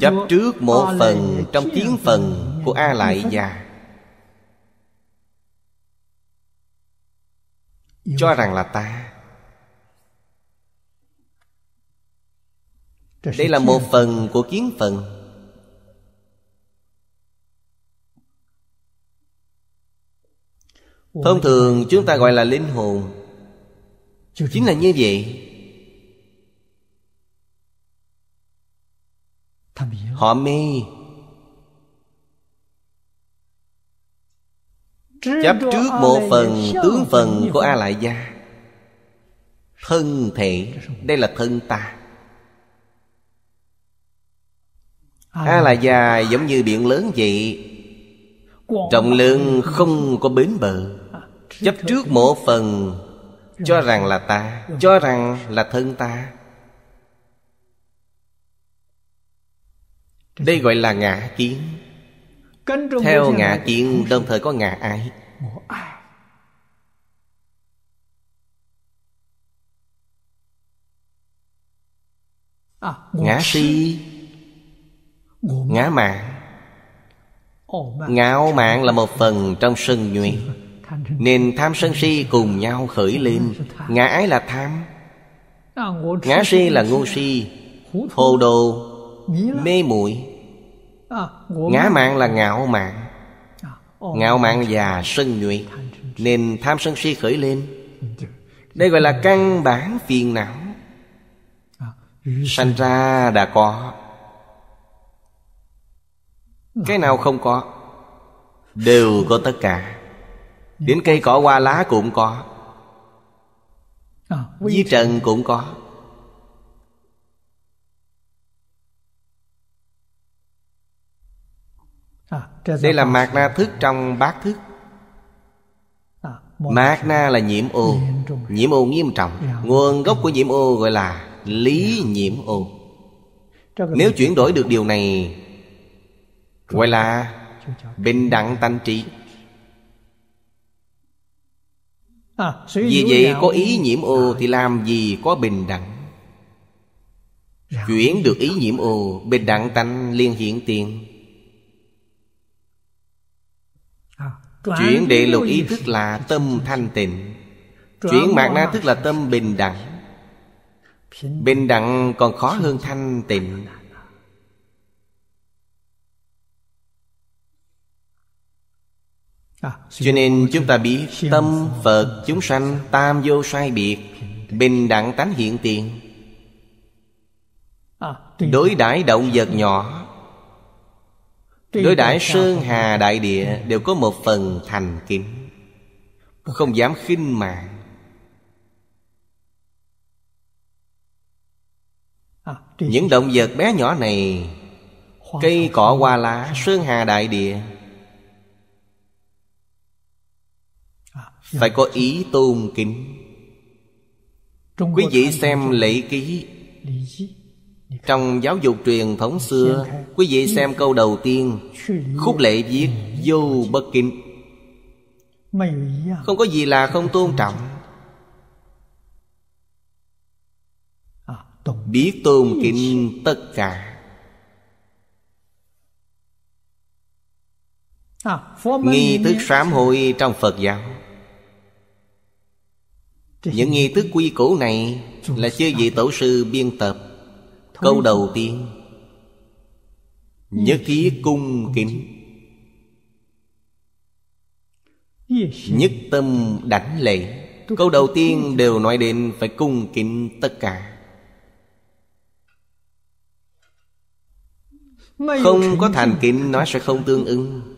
Chấp trước một phần trong kiến phần của A Lại dạ. Già Cho rằng là ta Đây là một phần của kiến phần Thông thường chúng ta gọi là linh hồn Chính là như vậy Họ mê Chấp trước bộ phần tướng phần của A Lại Gia Thân thể Đây là thân ta A Lại Gia giống như biển lớn vậy Trọng lượng không có bến bờ à, Chấp trước một phần Cho rằng là ta Cho rằng là thân ta Đây gọi là ngã kiến theo ngã chuyện đồng thời có ngã ai à, Ngã si Ngã mạng Ngạo mạng là một phần trong sân duyên Nên tham sân si cùng nhau khởi lên Ngã ái là tham à, Ngã si là ngu si Hồ đồ Mê muội Ngã mạng là ngạo mạng Ngạo mạng và sân nhuệ Nên tham sân si khởi lên Đây gọi là căn bản phiền não à, Sanh ra đã có ừ. Cái nào không có Đều có tất cả Đến cây cỏ hoa lá cũng có à, Di trần cũng có đây là mạt na thức trong bát thức à, mạt na là nhiễm ô nhiễm ô nghiêm trọng dạ. nguồn gốc của nhiễm ô gọi là lý nhiễm ô nếu chuyển đổi được điều này gọi là bình đẳng tánh trí à, vì vậy có ý nhiễm ô thì làm gì có bình đẳng dạ. Chuyển được ý nhiễm ô Bình đẳng tánh liên hiện tiền Chuyển đệ lục ý thức là tâm thanh tịnh Chuyển mạng na thức là tâm bình đẳng Bình đẳng còn khó hơn thanh tịnh Cho nên chúng ta biết Tâm Phật chúng sanh tam vô sai biệt Bình đẳng tánh hiện tiền à, Đối đãi động vật nhỏ Đối đãi sơn hà đại địa Đều có một phần thành kính Không dám khinh mạng à, Những động vật bé nhỏ này Cây cỏ hoa lá Sơn hà đại địa à, dạ. Phải có ý tôn kính Quý vị xem lễ ký trong giáo dục truyền thống xưa Quý vị xem câu đầu tiên Khúc lệ viết vô bất kính Không có gì là không tôn trọng Biết tôn kính tất cả Nghi thức sám hội trong Phật giáo Những nghi thức quy củ này Là chưa vị tổ sư biên tập câu đầu tiên nhất thiết cung kính nhất tâm đảnh lễ câu đầu tiên đều nói đến phải cung kính tất cả không có thành kính nó sẽ không tương ứng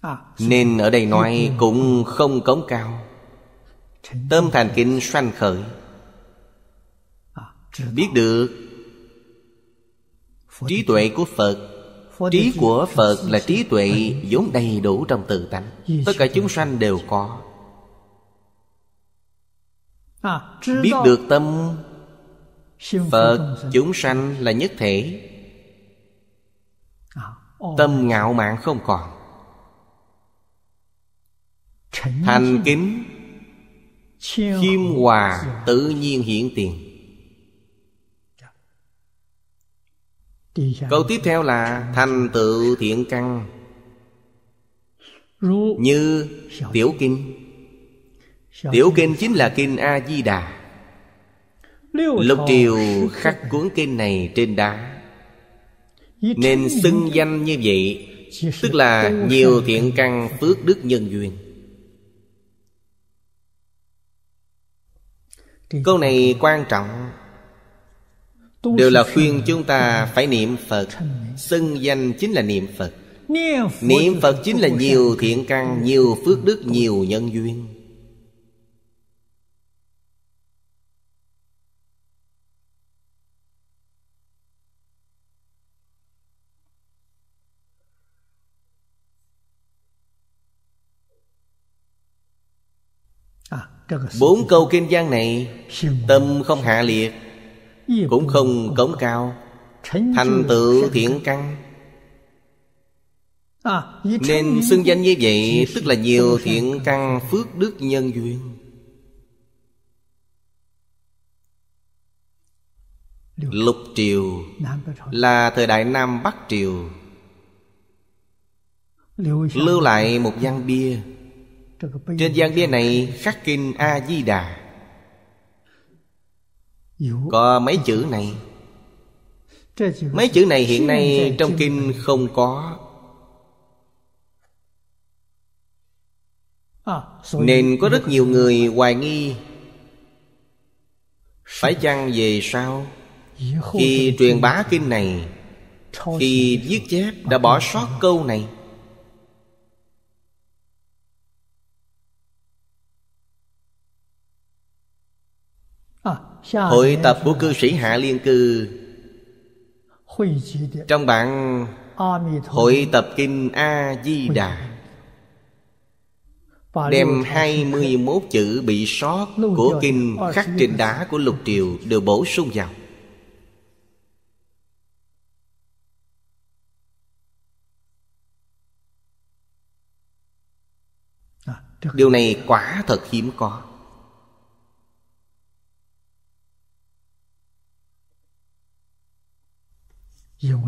À, Nên ở đây nói cũng không cống cao Tâm thành kính sanh khởi à, Biết được Trí tuệ của Phật Trí của Phật là trí tuệ vốn đầy đủ trong tự tánh Tất cả chúng sanh đều có à, Biết được tâm Phật chúng sanh là nhất thể Tâm ngạo mạn không còn Thành kính Khiêm hòa tự nhiên hiện tiền dạ. Câu tiếp theo là Thành tựu thiện căn Như tiểu kinh Tiểu kinh chính là kinh A-di-đà Lục triều khắc cuốn kinh này trên đá Nên xưng danh như vậy Tức là nhiều thiện căn phước đức nhân duyên câu này quan trọng đều là khuyên chúng ta phải niệm phật xưng danh chính là niệm phật niệm phật chính là nhiều thiện căn nhiều phước đức nhiều nhân duyên Bốn câu kinh gian này Tâm không hạ liệt Cũng không cống cao Thành tựu thiện căn Nên xưng danh như vậy Tức là nhiều thiện căn phước đức nhân duyên Lục triều Là thời đại Nam Bắc triều Lưu lại một văn bia trên gian bia này khắc kinh A-di-đà Có mấy chữ này Mấy chữ này hiện nay trong kinh không có à, Nên có rất nhiều người hoài nghi Phải chăng về sau dạ Khi truyền bá kinh này Khi viết chép đã bỏ sót câu này Hội tập của cư sĩ Hạ Liên Cư Trong bản Hội tập Kinh A-di-đà Đem 21 chữ bị sót của kinh khắc trên đá của lục triều đều bổ sung vào à, Điều này quả thật hiếm có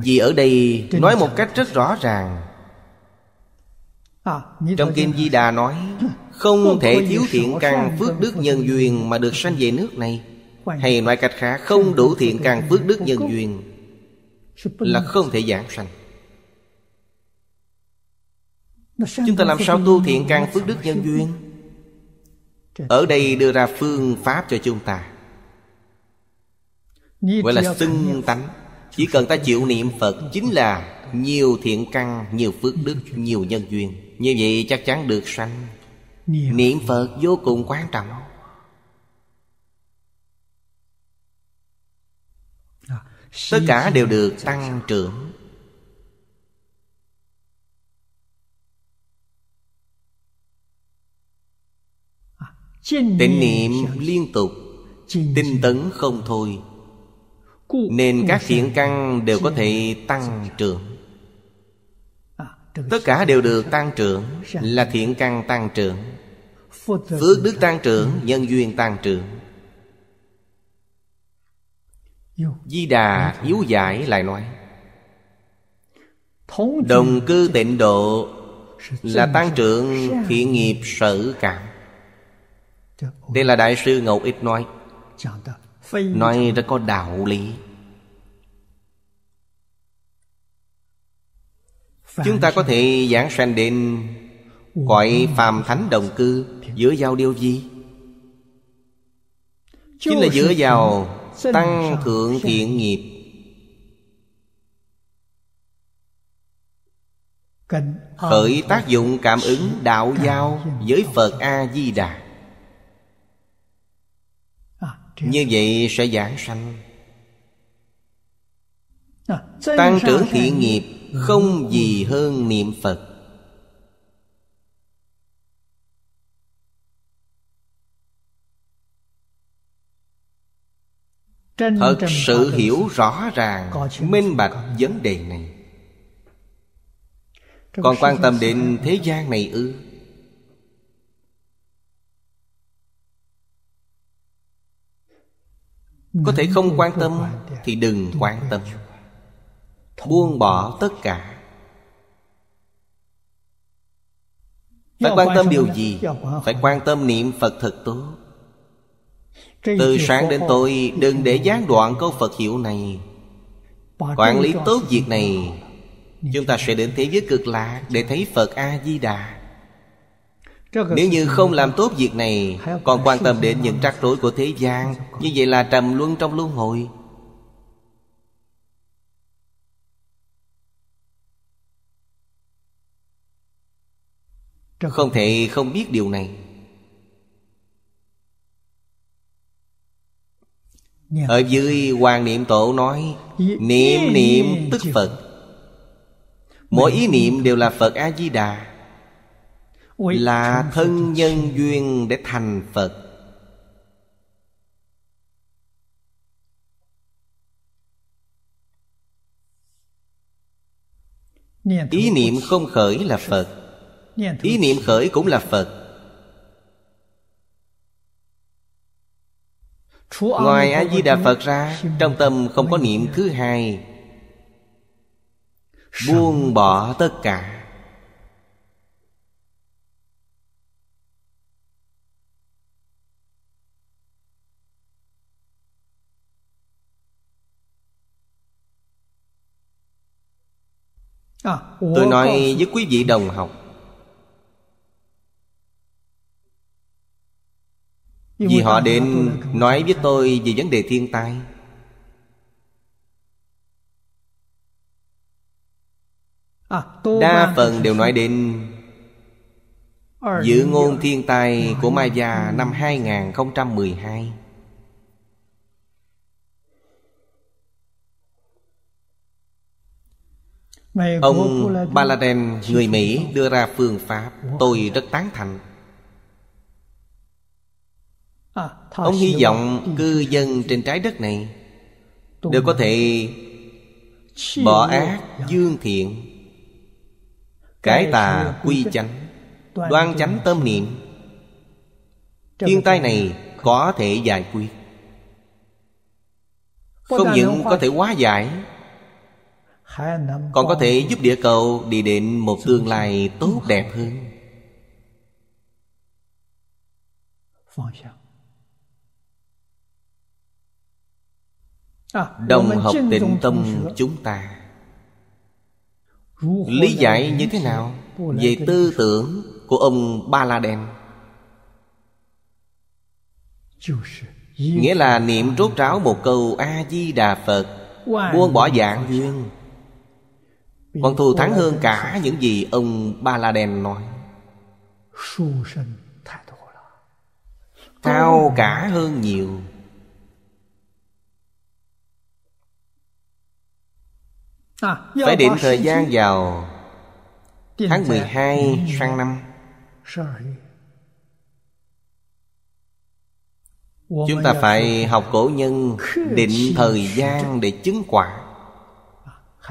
vì ở đây nói một cách rất rõ ràng à, trong Kim Di Đà nói Không thể thiếu thiện căn phước đức nhân duyên Mà được sanh về nước này Hay nói cách khác Không đủ thiện căn phước đức nhân duyên Là không thể giảng sanh Chúng ta làm sao tu thiện căn phước đức nhân duyên Ở đây đưa ra phương pháp cho chúng ta Gọi là xưng tánh chỉ cần ta chịu niệm Phật Chính là nhiều thiện căn Nhiều phước đức, nhiều nhân duyên Như vậy chắc chắn được sanh Niệm Phật vô cùng quan trọng à, Tất cả đều được tăng trưởng à, Tịnh niệm liên tục Tinh tấn không thôi nên các thiện căn đều có thể à, tăng trưởng Tất cả đều được tăng trưởng Là thiện căn tăng trưởng Phước đức tăng trưởng Nhân duyên tăng trưởng Di Đà yếu giải lại nói Đồng cư tịnh độ Là tăng trưởng thiện nghiệp sở cảm Đây là Đại sư Ngậu Ích nói nói rất có đạo lý chúng ta có thể giảng sanh đến gọi phàm thánh đồng cư giữa giao điều gì chính là giữa vào tăng thượng thiện nghiệp khởi tác dụng cảm ứng đạo giao với phật a di đà như vậy sẽ giảng sanh à, Tăng trưởng thiện nghiệp Không gì hơn niệm Phật Thật sự hiểu rõ ràng Minh bạch vấn đề này Còn quan tâm đến thế gian này ư có thể không quan tâm thì đừng quan tâm buông bỏ tất cả phải quan tâm điều gì phải quan tâm niệm phật thật tốt từ sáng đến tối đừng để gián đoạn câu phật hiệu này quản lý tốt việc này chúng ta sẽ đến thế giới cực lạc để thấy phật a di đà nếu như không làm tốt việc này Còn quan tâm đến những trắc rối của thế gian Như vậy là trầm luân trong luân hồi Không thể không biết điều này Ở dưới quan Niệm Tổ nói Niệm niệm tức Phật Mỗi ý niệm đều là Phật A-di-đà là thân nhân duyên để thành phật ý niệm không khởi là phật ý niệm khởi cũng là phật ngoài a di đà phật ra trong tâm không có niệm thứ hai buông bỏ tất cả À, tôi nói với quý vị đồng học vì họ đến nói với tôi về vấn đề thiên tai à, đa phần đều nói đến dự ngôn thiên tai của Maya năm 2012 Ông Paladin người Mỹ đưa ra phương pháp Tôi rất tán thành à, Ông hy vọng cư dân trên trái đất này Đều có thể Bỏ ác dạ. dương thiện Cải tà quy chánh Đoan chánh tâm niệm Thiên tai này có thể giải quyết Không những có thể hóa giải còn có thể giúp địa cầu đi đến một tương lai tốt đẹp hơn à, đồng học tịnh tâm chúng ta lý giải như thế nào về tư tưởng của ông ba la đen nghĩa là niệm rốt ráo một câu a di đà phật buông bỏ dạng duyên còn thù thắng hơn cả những gì ông Ba La Đen nói Cao cả hơn nhiều Phải định thời gian vào Tháng 12 sang năm Chúng ta phải học cổ nhân Định thời gian để chứng quả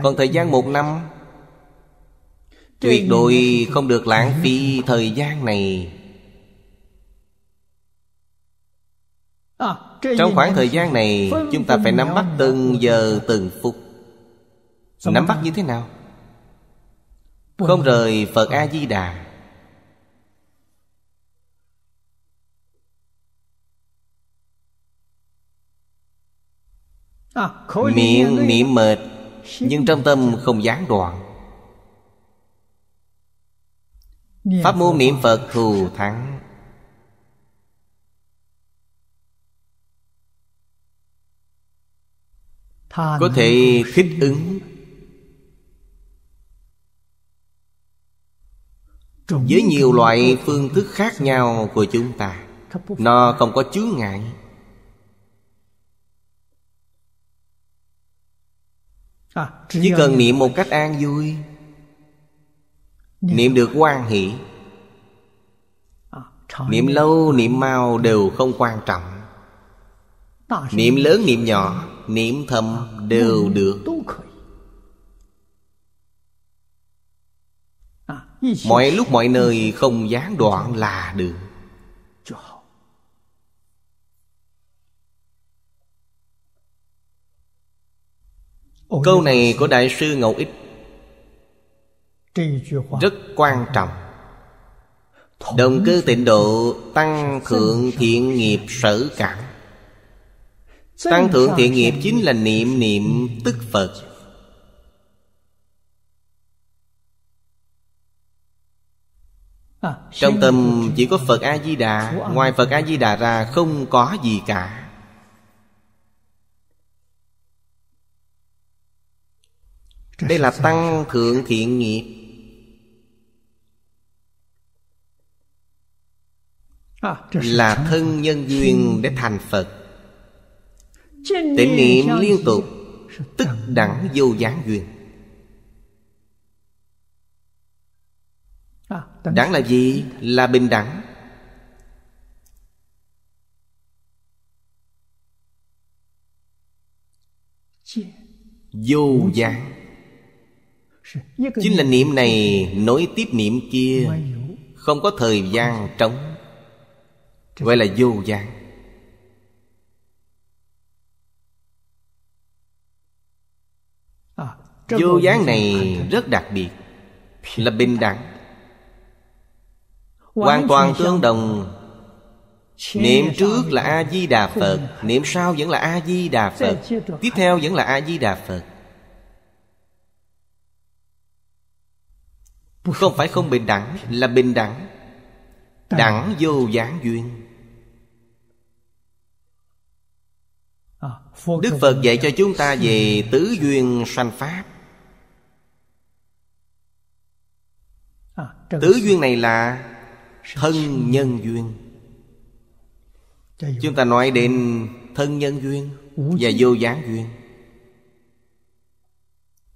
còn thời gian một năm tuyệt đối không được lãng phí thời gian này à, trong khoảng thời gian này chúng ta phải nắm bắt từng giờ từng phút nắm bắt như thế nào không rời phật ờ. a di đà à, miệng niệm mệt nhưng trong tâm không gián đoạn pháp môn niệm phật thù thắng có thể thích ứng với nhiều loại phương thức khác nhau của chúng ta nó không có chướng ngại À, Chỉ cần niệm một cách an vui Niệm được quan hỷ à, Niệm lâu, niệm mau đều không quan trọng Niệm lớn, niệm nhỏ Niệm thầm à, đều được Mọi lúc mọi nơi không gián đoạn là được câu này của đại sư ngẫu ích rất quan trọng động cơ tịnh độ tăng thượng thiện nghiệp sở cảm tăng thượng thiện nghiệp chính là niệm niệm tức phật trong tâm chỉ có phật a di đà ngoài phật a di đà ra không có gì cả Đây là tăng thượng thiện nghiệp à, Là thân nhân duyên để thành Phật Tỉnh niệm liên tục Tức đẳng vô gián duyên à, Đẳng là gì? Là bình đẳng Vô gián chính là niệm này nối tiếp niệm kia không có thời gian trống gọi là vô gian à, vô gian này rất đặc biệt là bình đẳng hoàn toàn tương đồng niệm trước là a di đà phật niệm sau vẫn là a di đà phật tiếp theo vẫn là a di đà phật Không phải không bình đẳng Là bình đẳng Đẳng vô giảng duyên à, Đức Phật dạy cho chúng ta về tứ duyên sanh pháp à, Tứ duyên này là thân nhân duyên Chúng ta nói đến thân nhân duyên và vô gián duyên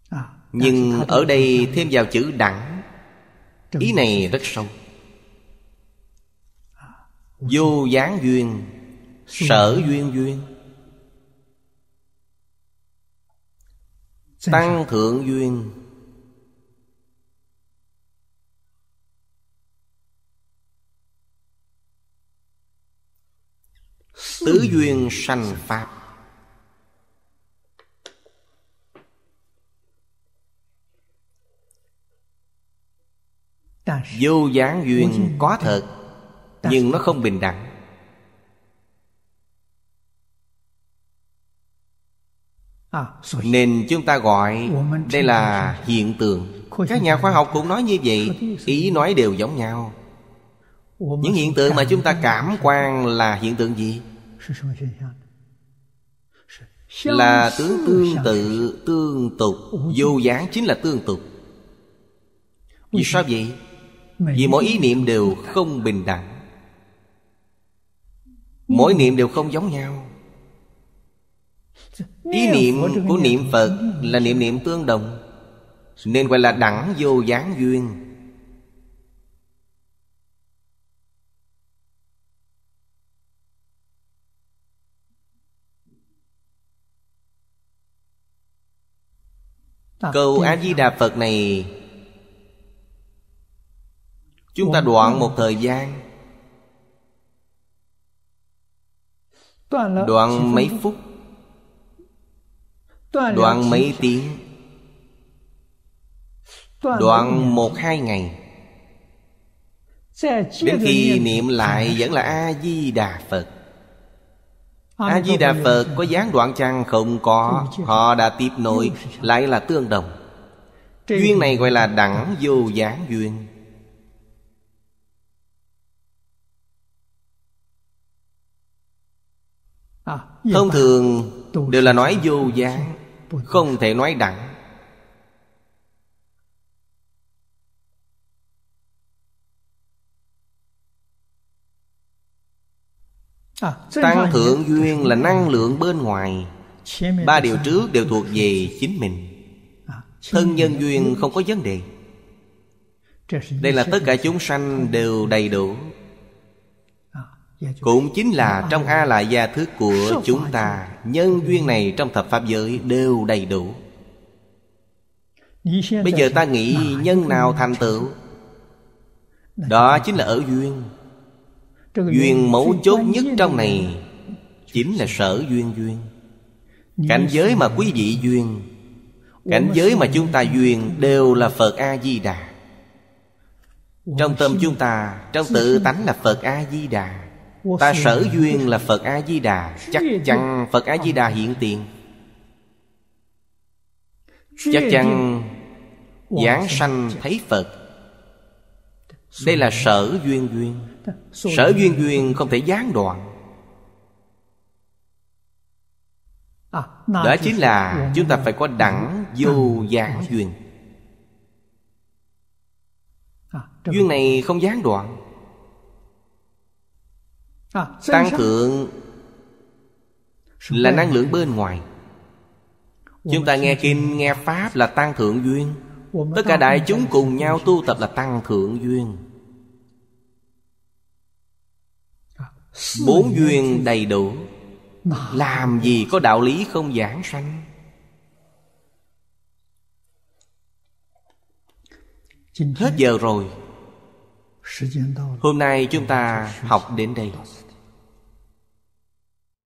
à, Nhưng ở đây thêm vào chữ đẳng ý này rất sâu vô gián duyên sở duyên duyên tăng thượng duyên tứ duyên sanh pháp vô dáng duyên có thật nhưng nó không bình đẳng à, nên chúng ta gọi đây là hiện tượng các nhà khoa học cũng nói như vậy ý nói đều giống nhau những hiện tượng mà chúng ta cảm quan là hiện tượng gì là tướng tương tự tương tục vô dáng chính là tương tục vì sao vậy vì mỗi ý niệm đều không bình đẳng Mỗi niệm đều không giống nhau Ý niệm của niệm Phật là niệm niệm tương đồng Nên gọi là đẳng vô gián duyên Câu A-di-đà Phật này Chúng ta đoạn một thời gian Đoạn mấy phút Đoạn mấy tiếng Đoạn một hai ngày Đến khi niệm lại vẫn là A-di-đà Phật A-di-đà Phật có gián đoạn chăng không có Họ đã tiếp nối lại là tương đồng Duyên này gọi là đẳng vô gián duyên Thông thường đều là nói vô giá Không thể nói đẳng à, Tăng thượng duyên là năng lượng bên ngoài Ba điều trước đều thuộc về chính mình à, Thân nhân duyên không có vấn đề Đây là tất cả chúng sanh đều đầy đủ Dạ, Cũng chính là dạ. trong A Lại Gia Thức của chúng ta Nhân ừ. duyên này trong thập pháp giới đều đầy đủ Bây giờ ta nghĩ nhân nào thành tựu Đó chính là ở duyên Duyên mẫu chốt nhất trong này Chính là sở duyên duyên Cảnh giới mà quý vị duyên Cảnh giới mà chúng ta duyên Đều là Phật A-di-đà Trong tâm chúng ta Trong tự tánh là Phật A-di-đà Ta sở duyên là Phật A-di-đà Chắc chắn Phật A-di-đà hiện tiền Chắc chắn Giảng sanh thấy Phật Đây là sở duyên duyên Sở duyên duyên không thể gián đoạn à, Đó chính là chúng ta phải có đẳng vô giảng duyên à, Duyên này không gián đoạn Tăng thượng Là năng lượng bên ngoài Chúng ta nghe kinh, nghe Pháp là tăng thượng duyên Tất cả đại chúng cùng nhau tu tập là tăng thượng duyên Bốn duyên đầy đủ Làm gì có đạo lý không giảng sanh Hết giờ rồi Hôm nay chúng ta học đến đây